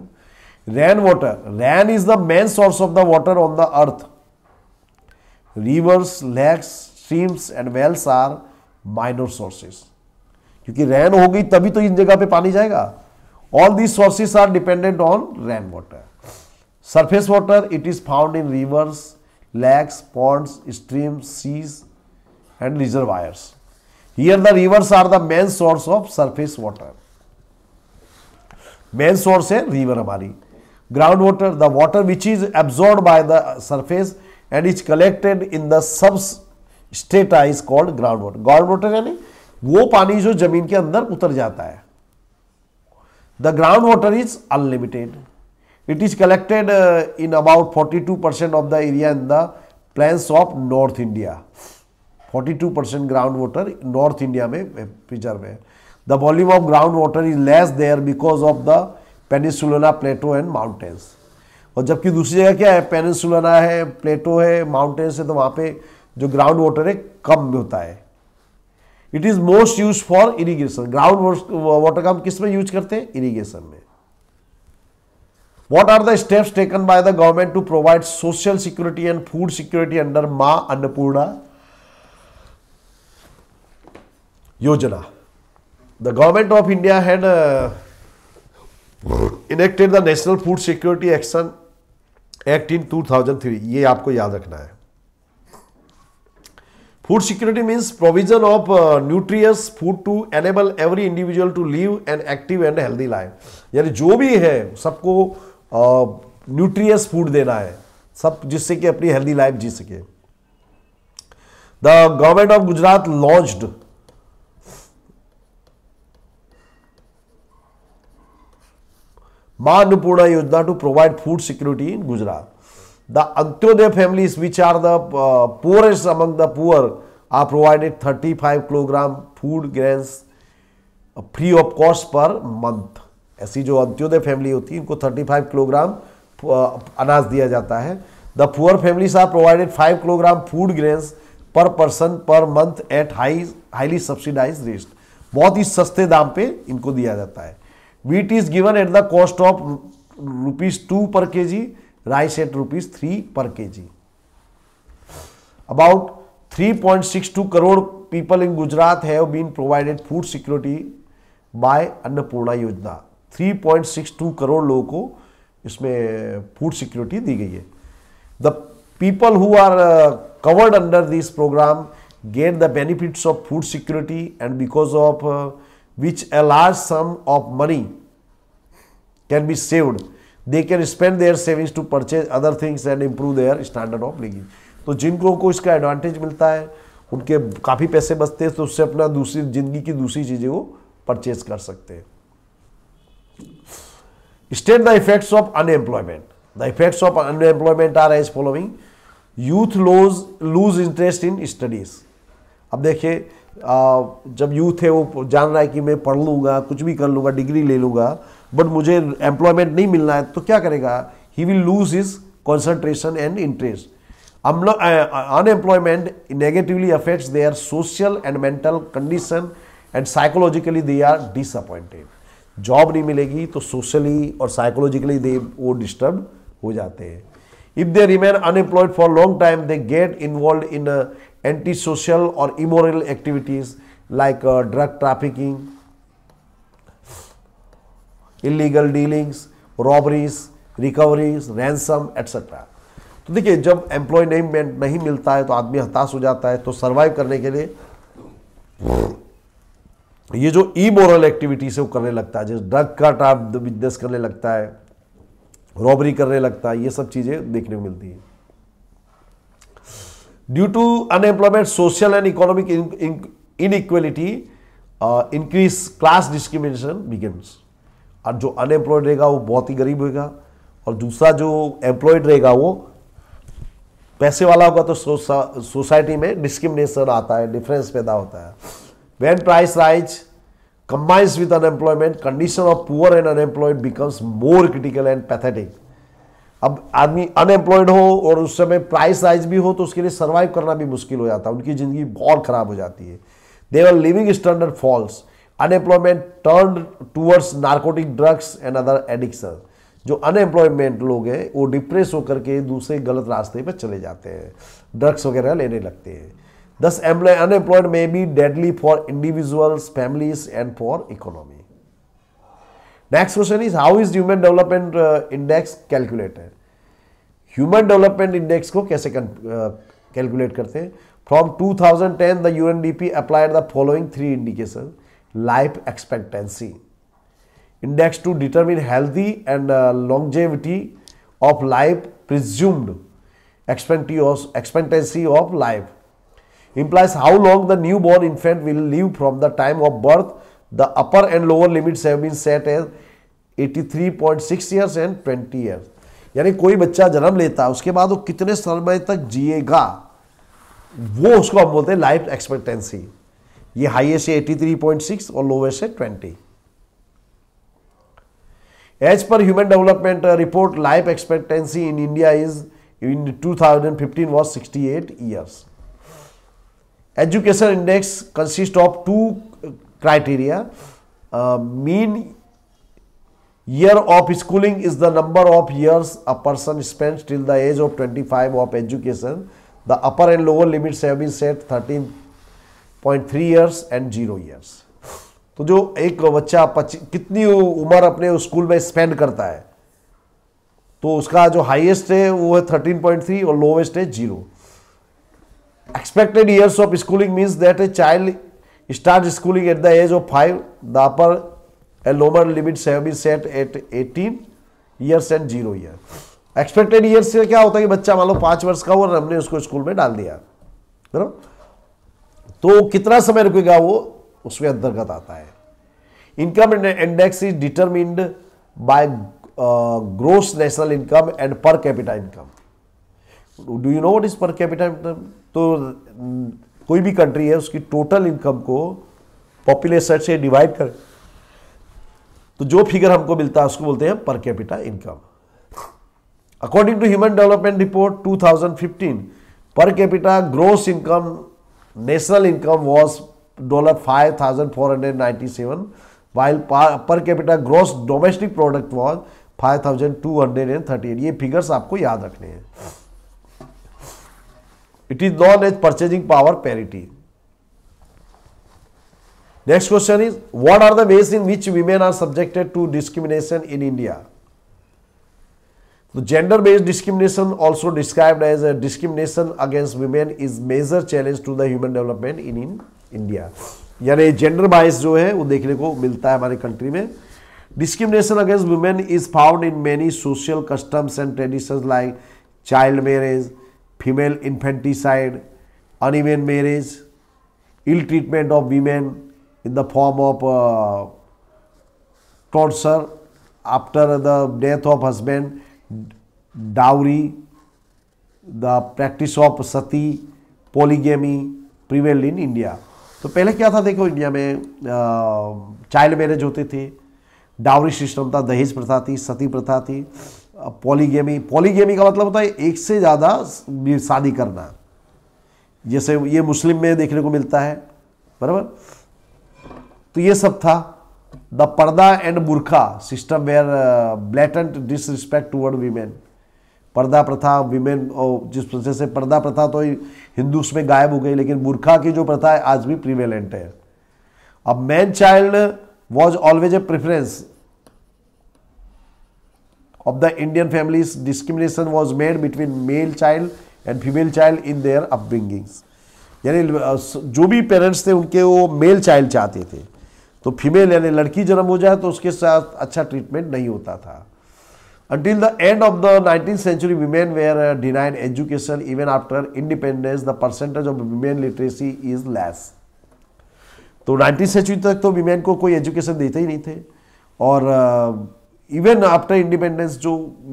rain water rain is the main source of the water on the earth rivers lakes streams and wells are minor sources क्योंकि rain हो गई तभी तो इन जगह पे पानी जाएगा all these sources are dependent on rain water surface water it is found in rivers lakes ponds streams seas and reservoirs here the rivers are the main source of surface water main source है river हमारी groundwater, the water which is absorbed by the surface and is collected in the substrata is called groundwater. Groundwater यानी वो पानी जो जमीन के अंदर उतर जाता है The groundwater is unlimited. It is collected uh, in about 42% of the area in the plains of North India. 42% groundwater North India में प्रिजर्व है. The volume of groundwater is less there because of the peninsular plateau and mountains और जबकि दूसरी जगह क्या है पेनिसुलना है प्लेटो है माउंटेंस है तो वहाँ पे जो ग्राउंड वाटर है कम होता है it is most use for irrigation ground water का हम किस में यूज करते हैं इरीगेशन में what are the steps taken by the government to provide social security and food security under Maa Annapurna Yojana the government of India had enacted the national food security action act in two thousand three ये आपको याद रखना है food security means provision of nutritious food to enable every individual to live an active and healthy life यानी जो भी है सबको न्यूट्रियस uh, फूड देना है सब जिससे कि अपनी हेल्दी लाइफ जी सके the government of Gujarat launched Ma Annapurna Yojana to provide food security in Gujarat. The Antyodaya families, which are the uh, poorest among the poor, are provided 35 kilogram food grains free of cost per month ऐसी जो Antyodaya family होती है इनको 35 kilogram अनाज दिया जाता है the poor families are provided 5 kilogram food grains per person per month at high highly subsidize rate बहुत ही सस्ते दाम पे इनको दिया जाता है wheat is given at the cost of rupees 2 per kg rice at rupees 3 per kg about 3.62 crore people in gujarat have been provided food security by Annapurna योजना 3.62 करोड़ लोगों को इसमें फूड सिक्योरिटी दी गई है the people who are covered under this programme get the benefits of food security and because of which a large sum of money can be saved they can spend their savings to purchase other things and improve their standard of living तो लोगों को इसका advantage मिलता है उनके काफ़ी पैसे बचते हैं तो उससे अपना दूसरी जिंदगी की दूसरी चीज़ें वो परचेज कर सकते हैं state the effects of unemployment the effects of unemployment are as following youth lose lose interest in studies अब देखिए जब यूथ है वो जान रहा है कि मैं पढ़ लूँगा कुछ भी कर लूँगा डिग्री ले लूँगा बट मुझे एम्प्लॉयमेंट नहीं मिलना है तो क्या करेगा he will lose his concentration and interest negatively affects they are social and mental condition and psychologically they are disappointed job नहीं मिलेगी तो सोशली और साइकोलॉजिकली दे वो डिस्टर्ब हो जाते हैं if they remain unemployed for long time they get involve in anti social और immoral activities like drug trafficking illegal dealings robberies recoveries ransom etcetera तो देखिए जब एम्प्लॉय नहीं मिलता है तो आदमी हताश हो जाता है तो सर्वाइव करने के लिए ये जो ई मोरल एक्टिविटी से वो करने लगता है जैसे ड्रग का टाइप बिजनेस करने लगता है रॉबरी करने लगता है ये सब चीज़ें देखने को मिलती है due to unemployment social and economic inequality uh, increase class discrimination begins और जो अनएम्प्लॉयड रहेगा वो बहुत ही गरीब होगा और दूसरा जो एम्प्लॉयड रहेगा वो पैसे वाला होगा तो सोसाइटी में डिस्क्रिमिनेशन आता है डिफरेंस पैदा होता है when price rise combines with unemployment condition of poor and unemployed becomes more critical and pathetic अब आदमी अनएम्प्लॉयड हो और उस समय प्राइस राइज भी हो तो उसके लिए सर्वाइव करना भी मुश्किल हो जाता है उनकी ज़िंदगी बहुत ख़राब हो जाती है they are living standard falls unemployment turn towards narcotic drugs and other addiction जो अनएम्प्लॉयमेंट लोग हैं वो डिप्रेस होकर के दूसरे गलत रास्ते पर चले जाते हैं ड्रग्स वगैरह लेने लगते हैं thus employ unemployed may be deadly for individuals families and for economy Next question is how is human development uh, index calculated? Human development index को कैसे कैलकुलेट uh, करते हैं 2010 the UNDP applied the following three indicators: life expectancy, index to determine healthy and uh, longevity of life presumed expectancy of life implies how long the newborn infant will live from the time of birth The upper and lower limits have been set as 83.6 years and 20 years. यानी कोई बच्चा जन्म लेता है उसके बाद वो कितने समय तक जिएगा वो उसको हम बोलते हैं लाइफ एक्सपेक्टेंसी ये हाईएस्ट है 83.6 और लोवेस्ट है 20 as per human development report life expectancy in India is in 2015 was 68 years education index consist of two criteria. Uh, mean year of schooling is the number of years a person spends till the age of 25 of education. The upper and lower limits have been set 13.3 years and 0 years. तो जो एक बच्चा कितनी उम्र अपने school में spend करता है तो उसका जो हाईएस्ट है वो है 13.3 और लोवेस्ट है zero expected years of schooling means that a child Start schooling at the age of 5. The upper and lower limits have been set at 18 years and 0 year. Expected year से क्या होता है कि बच्चा मान लो पाँच वर्ष का और हमने उसको स्कूल में डाल दिया बराबर तो कितना समय रुकेगा वो उसमें अंतर्गत आता है income index is determined by gross national income and per capital income do you know what is per capital income तो कोई भी कंट्री है उसकी टोटल इनकम को पॉपुलेशन से डिवाइड कर तो जो फिगर हमको मिलता है उसको बोलते हैं per capita income according to human development report 2015 per capita gross income national income was dollar five thousand four hundred ninety seven while per capita gross domestic product was five thousand two hundred and thirty eight ये figures आपको याद रखने हैं it is known as purchasing power parity next question is what are the ways in which women are subjected to discrimination in India gender based discrimination also described as a discrimination against women is major challenge to the human development in in India यानी gender bias जो है वो देखने को मिलता है हमारे country में discrimination against women is found in many social customs and tradition like child marriage female infanticide uneven marriage ill treatment of women in the form of torture after the death of husband dowry the practice of sati polygamy prevail in India तो पहले क्या था देखो India में child uh, marriage होते थे dowry system था दहेज प्रथा थी सती प्रथा थी पॉलीगेमी पॉलीगेमी का मतलब होता है एक से ज़्यादा शादी करना जैसे ये मुस्लिम में देखने को मिलता है बराबर तो ये सब था the purdah and burqa system where blatant disrespect toward women पर्दा प्रथा वीमेन और जिस से पर्दा प्रथा तो हिंदू में गायब हो गई लेकिन बुरखा की जो प्रथा है आज भी प्रीवेलेंट है अब man child was always a preference of the indian families discrimination was made between male child and female child in their upbringings यानी जो भी पेरेंट्स थे उनके वो मेल चाइल्ड चाहते थे तो फीमेल यानी लड़की जन्म हो जाए तो उसके साथ अच्छा ट्रीटमेंट नहीं होता था until the end of the nineteen century women were denied education even after independence the percentage of women literacy is less तो नाइनटीन सेंचुरी तक तो वीमेन को कोई एजुकेशन देते ही नहीं थे और इवन आफ्टर इंडिपेंडेंस जो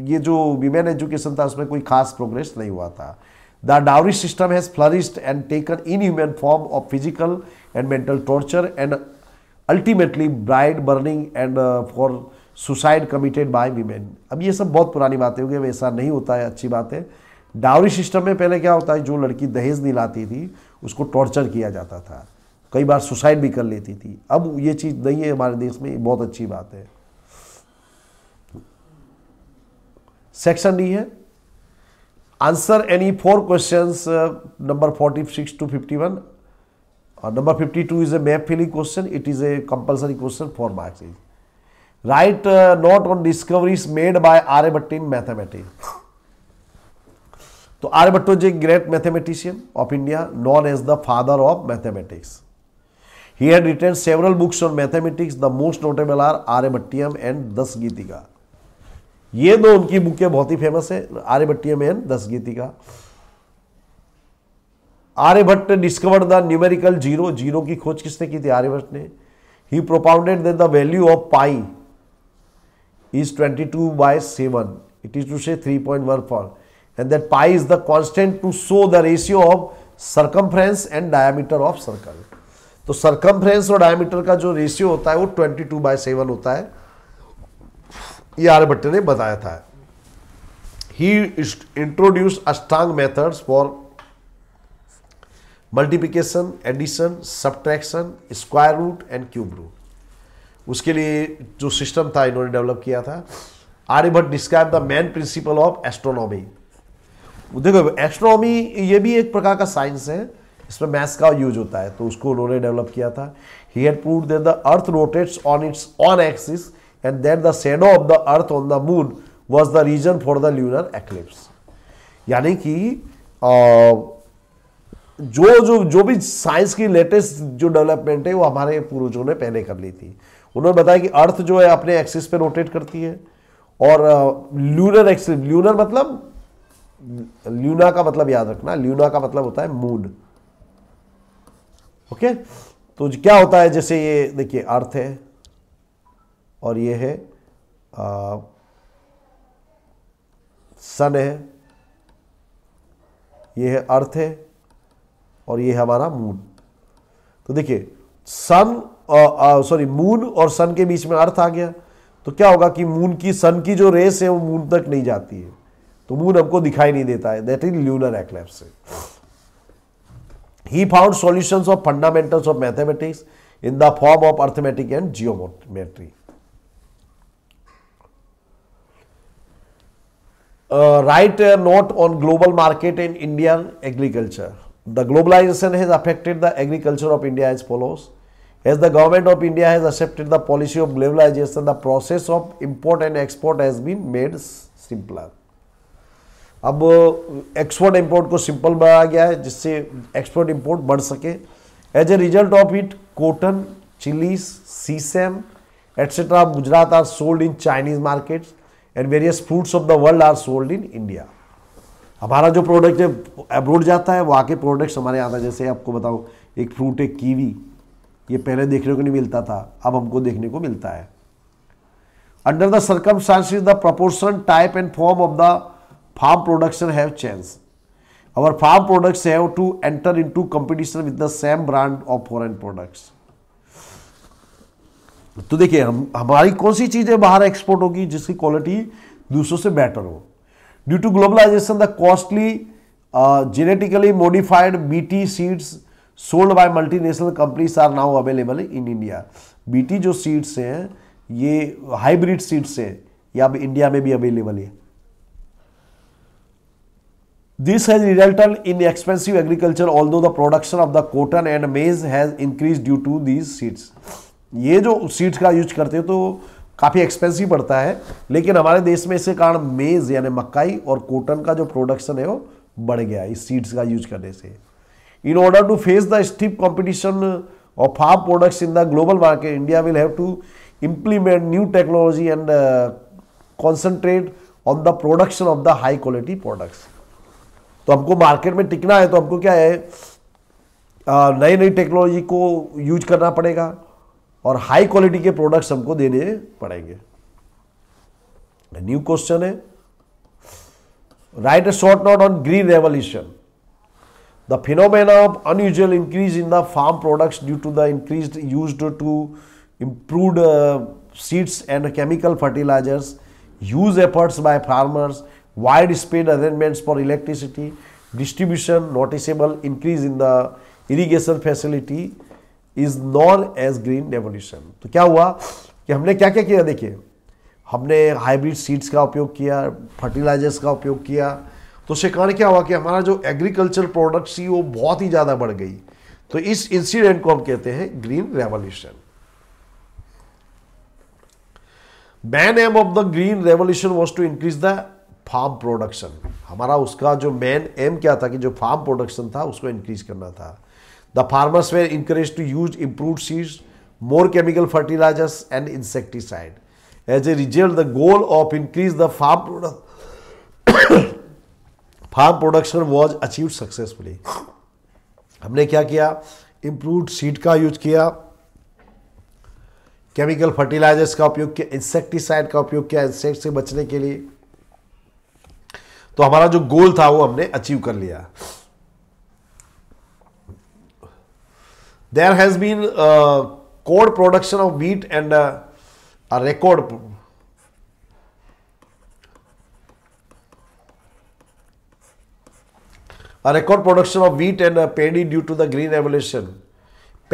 ये जो विमेन एजुकेशन था उसमें कोई खास प्रोग्रेस नहीं हुआ था the dowry system has flourished and taken in human form of physical and mental torture and ultimately bride burning and for suicide committed by women अब ये सब बहुत पुरानी बातें होगी अब ऐसा नहीं होता है अच्छी बात है डावरी सिस्टम में पहले क्या होता है जो लड़की दहेज नहीं लाती थी उसको टॉर्चर किया जाता था कई बार सुसाइड भी कर लेती थी अब ये चीज़ नहीं है हमारे देश में बहुत अच्छी बात है सेक्शन डी है answer any four question number forty six to fifty one और number fifty two is a map filling question it is a compulsory question for marks is write note on discoveries made by Bhatt in mathematics तो Aryabhata is a great mathematician of India known as the father of mathematics He had written several books on mathematics. The most notable are Aryabhattiyam and Das Gitika. ये दो उनकी बुकें बहुत ही famous है आर्यभट्टिया Mahan दस गीति का Aryabhata discovered the numerical zero zero की खोज किसने की थी आर्यभट्ट ने ही propounded the value of pi is twenty two by seven it is to say three point one four and that pi is the constant to show the ratio of circumference and diameter of circle तो circumference और diameter का जो ratio होता है वो twenty two by seven होता है ये आर्यभट्ट ने बताया था ही इंट्रोड्यूस अस्टांग methods for multiplication addition subtraction square root and cube root उसके लिए जो सिस्टम था इन्होंने डेवलप किया था Aryabhata describe the main principle of astronomy देखो एस्ट्रोनॉमी ये भी एक प्रकार का साइंस है इसमें मैथ्स का यूज होता है तो उसको उन्होंने डेवलप किया था he had prove that the earth rotates on its on axis and then the shadow of the earth on the moon was the reason for the lunar eclipse यानी कि जो जो जो भी साइंस की लेटेस्ट जो डेवलपमेंट है वो हमारे पूर्वजों ने पहले कर ली थी उन्होंने बताया कि अर्थ जो है अपने एक्सिस पे रोटेट करती है और ल्यूनर एक्सिस ल्यूनर मतलब ल्यूना का मतलब याद रखना ल्यूना का मतलब होता है मून ओके तो क्या होता है जैसे ये देखिए अर्थ है और ये है आ, सन है ये है अर्थ है और ये है हमारा मून तो देखिए सन सॉरी मून और सन के बीच में अर्थ आ गया तो क्या होगा कि मून की सन की जो रेस है वो मून तक नहीं जाती है तो मून हमको दिखाई नहीं देता है दैट इज ल्यूनर से he found solutions of fundamentals of mathematics in the form of arithmetic and geometry write a note on global market in Indian agriculture. The globalization has affected the agriculture of India as follows. As the government of India has accepted the policy of globalization, the process of import and export has been made simpler. अब export import को simple बनाया गया है जिससे export import बढ़ सके as a result of it cotton chillies sesame etcetera Gujarat are sold in Chinese markets and various fruits of the world are sold in India हमारा जो प्रोडक्ट है अब्रोड जाता है वहाँ के प्रोडक्ट्स हमारे यहाँ जैसे आपको बताऊँ एक फ्रूट है कीवी ये पहले देखने को नहीं मिलता था अब हमको देखने को मिलता है अंडर द सरकम the proportion type and form of the farm production have changed. Our farm products have to enter into competition with the same brand of foreign products तो, तो देखिए हम हमारी कौन सी चीज़ें बाहर एक्सपोर्ट होगी जिसकी क्वालिटी दूसरों से बेटर हो due to globalisation the costly genetically modified BT seeds sold by multinational companies are now available in India BT जो सीड्स हैं ये हाइब्रिड सीड्स हैं ये अब इंडिया में भी अवेलेबल है this has result in expensive agriculture although the production of the cotton and maize has increase due to these seeds ये जो सीड्स का यूज करते हो तो काफ़ी एक्सपेंसिव पड़ता है लेकिन हमारे देश में इसके कारण मेज़ यानी मक्काई और कॉटन का जो प्रोडक्शन है वो बढ़ गया इस सीड्स का यूज करने से in order to face the steep competition of half products in the global market India will have to implement new technology and concentrate on the production of the high quality products तो हमको market में टिकना है तो हमको क्या है नई नई टेक्नोलॉजी को यूज करना पड़ेगा और हाई क्वालिटी के प्रोडक्ट्स हमको देने पड़ेंगे न्यू क्वेश्चन है write a short note on green revolution the phenomena of unusual increase in the farm products due to the increase use to improve seeds and chemical fertilisers use efforts by farmers widespread arrangements for electricity distribution noticeable increase in the irrigation facility is known as green revolution तो क्या हुआ कि हमने क्या क्या किया देखिए हमने हाइब्रिड सीड्स का उपयोग किया फर्टिलाइजर्स का उपयोग किया तो उसके कारण क्या हुआ कि हमारा जो एग्रीकल्चर प्रोडक्ट्स थी वो बहुत ही ज़्यादा बढ़ गई तो इस इंसिडेंट को हम कहते हैं green revolution main aim of the green revolution was to increase the farm production हमारा उसका जो मेन एम क्या था कि जो फार्म प्रोडक्शन था उसको इंक्रीज करना था The farmers were encouraged to use improved seeds, more chemical fertilizers and insecticide. As a result, the goal of increase the farm product farm production was achieved successfully. हमने क्या किया improve seed का use किया chemical fertilisers का उपयोग किया insecticide का उपयोग किया इंसेक्ट से बचने के लिए तो हमारा जो गोल था वो हमने अचीव कर लिया there has been uh, core production of wheat and uh, a record a record production of wheat and uh, paddy due to the green revolution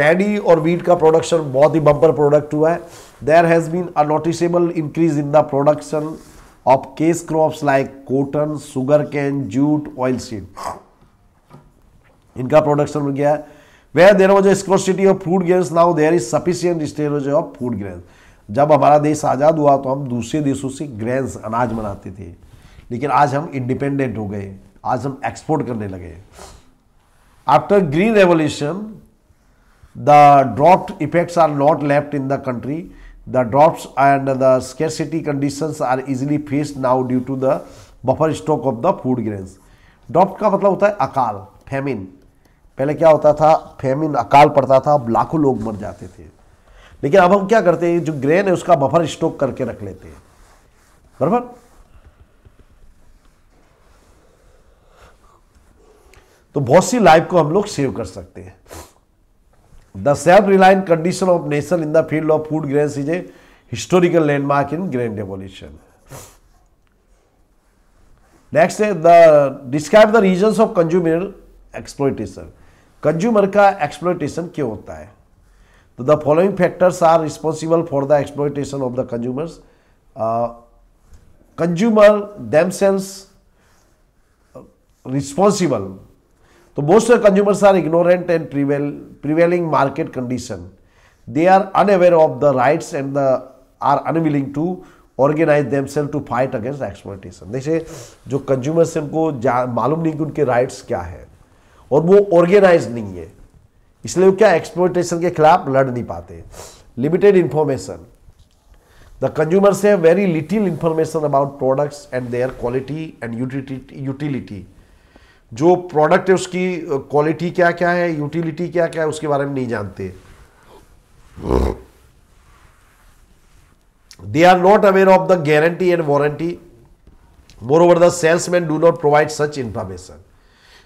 paddy or wheat ka production bahut hi bumper product hua hai there has been a noticeable increase in the production of case crops like cotton sugarcane jute oil seed इनका production बढ़ गया है where there was a scarcity of food grains now there is sufficient storage of food grain जब हमारा देश आज़ाद हुआ तो हम दूसरे देशों से ग्रेन्स अनाज बनाते थे लेकिन आज हम इंडिपेंडेंट हो गए आज हम एक्सपोर्ट करने लगे after green revolution the dropped effects are not left in the country the drops and the scarcity conditions are easily faced now due to the buffer stock of the food grains drop का मतलब होता है अकाल feminine पहले क्या होता था feminine अकाल पड़ता था अब लाखों लोग मर जाते थे लेकिन अब हम क्या करते हैं जो ग्रेन है उसका बफर स्टॉक करके रख लेते हैं बराबर तो बहुत सी लाइफ को हम लोग सेव कर सकते हैं the self reliant condition of nation in the field of food grain is a historical landmark in grain revolution next है the describe the reason of consumer exploitation consumer का एक्सप्लोइटेशन क्यों होता है तो the following factors are responsible for the exploitation of the consumers consumer sales responsible तो most of consumers are ignorant and prevailing market condition they are unaware of the rights and the are unwilling to organise themselves to fight against exploitation जैसे जो consumers हैं उनको मालूम नहीं कि उनके rights क्या है और वो ऑर्गेनाइज नहीं है इसलिए वो क्या एक्सप्लोटेशन के खिलाफ लड़ नहीं पाते लिमिटेड इंफॉर्मेशन द कंज्यूमर से very little information about products and their quality and utility जो प्रोडक्ट है उसकी क्वालिटी क्या क्या है यूटिलिटी क्या क्या है उसके बारे में नहीं जानते they are not aware of the guarantee and warranty moreover the salesman do not provide such information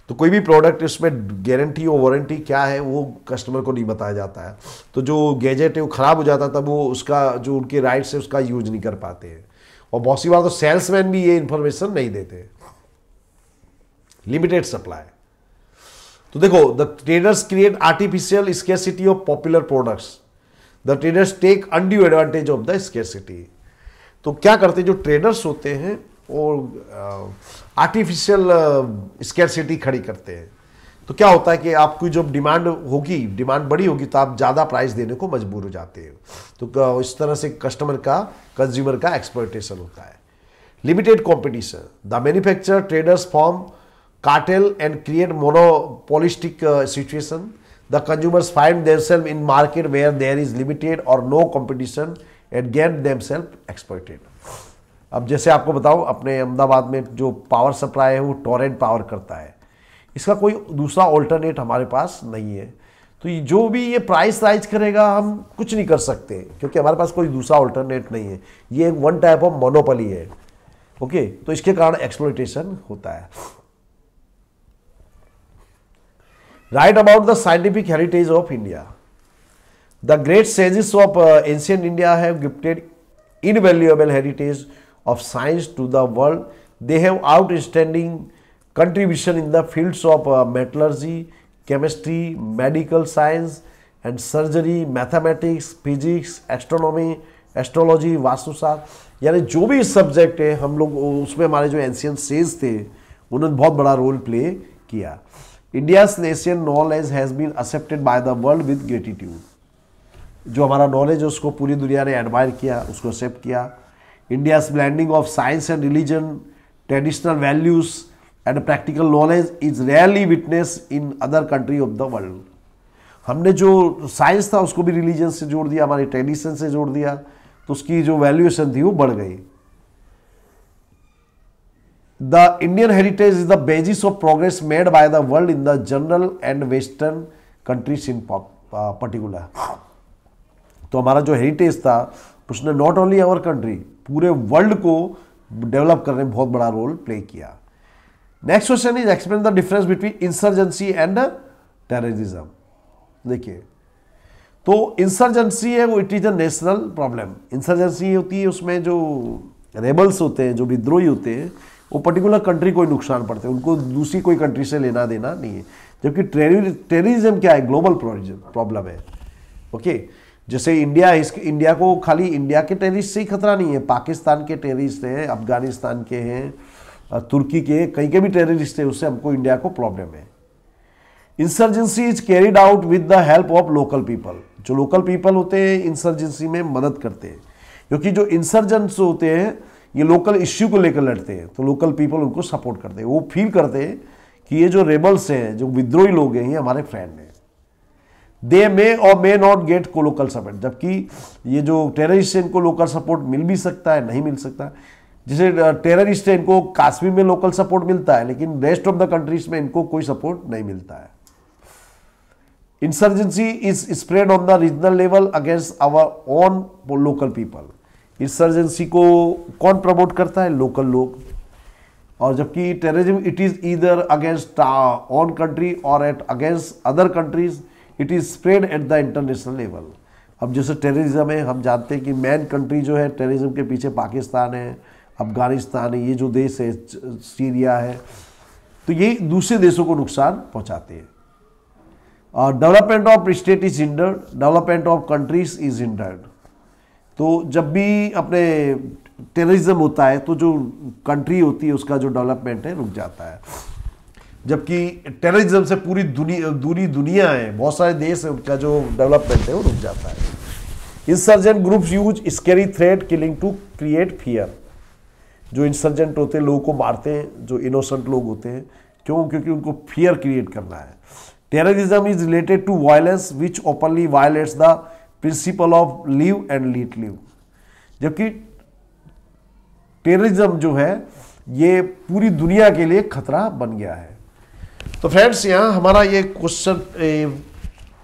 तो कोई भी प्रोडक्ट इसमें गारंटी और वारंटी क्या है वो कस्टमर को नहीं बताया जाता है तो जो गैजेट है वो ख़राब हो जाता है तब वो उसका जो उनके राइट्स है उसका यूज नहीं कर पाते हैं और बहुत सी बार तो सेल्समैन भी ये इन्फॉर्मेशन नहीं देते लिमिटेड सप्लाई तो देखो the traders create artificial scarcity of popular products the traders take undue advantage of the scarcity तो क्या करते हैं जो ट्रेडर्स होते हैं और आर्टिफिशियल स्केरसिटी uh, खड़ी करते हैं तो क्या होता है कि आपकी जब डिमांड होगी डिमांड बड़ी होगी तो आप ज़्यादा प्राइस देने को मजबूर हो जाते हैं तो uh, इस तरह से कस्टमर का कंज्यूमर का एक्सपोर्टेशन होता है limited competition the manufacture traders form cartel and create monopolistic situation the consumers find self in market where there is limited और no competition and get self exported अब जैसे आपको बताऊँ अपने अहमदाबाद में जो पावर सप्लाई है वो टोरेंट पावर करता है इसका कोई दूसरा ऑल्टरनेट हमारे पास नहीं है तो ये जो भी ये प्राइस राइज करेगा हम कुछ नहीं कर सकते क्योंकि हमारे पास कोई दूसरा ऑल्टरनेट नहीं है ये एक वन टाइप ऑफ मोनोपली है ओके तो इसके कारण एक्सप्लोटेशन होता है write about the scientific heritage of India the great sages of ancient India have gifted invaluable heritage of science to the world. They have outstanding contribution in the fields of uh, metallurgy, chemistry, medical science and surgery, mathematics, physics, astronomy, astrology, Vastushastra yani jo bhi subject hai hum log usme hamare jo ancient sages the unhone bahut bada role play kiya india's ancient knowledge has been accepted by the world with gratitude जो हमारा knowledge है उसको पूरी दुनिया ने admire किया उसको accept किया India's blending of science and religion, traditional values and practical knowledge is rarely witnessed in other country of the world. हमने जो साइंस था उसको भी रिलीजन से जोड़ दिया हमारे ट्रेडिशन से जोड़ दिया तो उसकी जो वैल्यूएशन थी वो बढ़ गई the Indian heritage is the basis of progress made by the world in the general and western countries in particular तो हमारा जो हेरिटेज था उसने नॉट ओनली आवर कंट्री पूरे वर्ल्ड को डेवलप करने में बहुत बड़ा रोल प्ले किया next question is explain the difference between insurgency and terrorism देखिए तो इंसर्जेंसी है वो it is a national problem insurgency होती है उसमें जो रेबल्स होते हैं जो विद्रोही होते हैं वो पर्टिकुलर कंट्री को ही नुकसान पड़ते हैं उनको दूसरी कोई कंट्री से लेना देना नहीं है जबकि टेररिज्म क्या है ग्लोबल प्रॉब्लम है ओके okay? जैसे इंडिया इस इंडिया को खाली इंडिया के टेररिस्ट से ही खतरा नहीं है पाकिस्तान के टेररिस्ट हैं अफगानिस्तान के हैं तुर्की के कहीं के भी टेररिस्ट हैं उससे हमको इंडिया को प्रॉब्लम है insurgency is carried out with the help of local people जो लोकल पीपल होते हैं इंसर्जेंसी में मदद करते हैं क्योंकि जो इंसर्जेंट्स होते हैं ये लोकल इश्यू को लेकर लड़ते हैं तो लोकल पीपल उनको सपोर्ट करते हैं वो फील करते हैं कि ये जो रेबल्स हैं जो विद्रोही लोग हैं ये हमारे फ्रेंड हैं दे मे और मे नॉट गेट को लोकल सपोर्ट जबकि ये जो टेररिस्ट है इनको लोकल सपोर्ट मिल भी सकता है नहीं मिल सकता जैसे टेररिस्ट है इनको काश्मीर में लोकल सपोर्ट मिलता है लेकिन रेस्ट ऑफ द कंट्रीज में इनको कोई सपोर्ट नहीं मिलता है insurgency is spread on the regional level against our own local people insurgency को कौन प्रमोट करता है लोकल लोग और जबकि terrorism it is either against on country और at against other countries it is spread at the international level अब जैसे टेररिज्म है हम जानते हैं कि मैन कंट्री जो है टेररिज्म के पीछे पाकिस्तान है अफगानिस्तान है ये जो देश है सीरिया है तो ये दूसरे देशों को नुकसान पहुंचाते हैं और development of state is hindered development of countries is hindered तो जब भी अपने टेररिज्म होता है तो जो कंट्री होती है उसका जो डेवलपमेंट है रुक जाता है जबकि टेररिज्म से पूरी दुनिया दूरी दुनिया है बहुत सारे देश है उनका जो डेवलपमेंट है वो रुक जाता है insurgent groups use scary threat killing to create fear जो इंसर्जेंट होते हैं लोगों को मारते हैं जो इनोसेंट लोग होते हैं क्यों क्योंकि उनको फियर क्रिएट करना है terrorism is related to violence which openly violates the principle of live and let live जबकि टेररिज्म जो है ये पूरी दुनिया के लिए खतरा बन गया है तो फ्रेंड्स यहाँ हमारा ये क्वेश्चन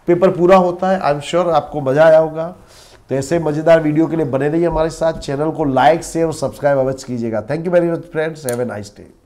पेपर पूरा होता है आई एम श्योर आपको मज़ा आया होगा तो ऐसे मज़ेदार वीडियो के लिए बने रहिए हमारे साथ चैनल को लाइक शेयर और सब्सक्राइब अवश्य कीजिएगा thank you very much friends have a nice day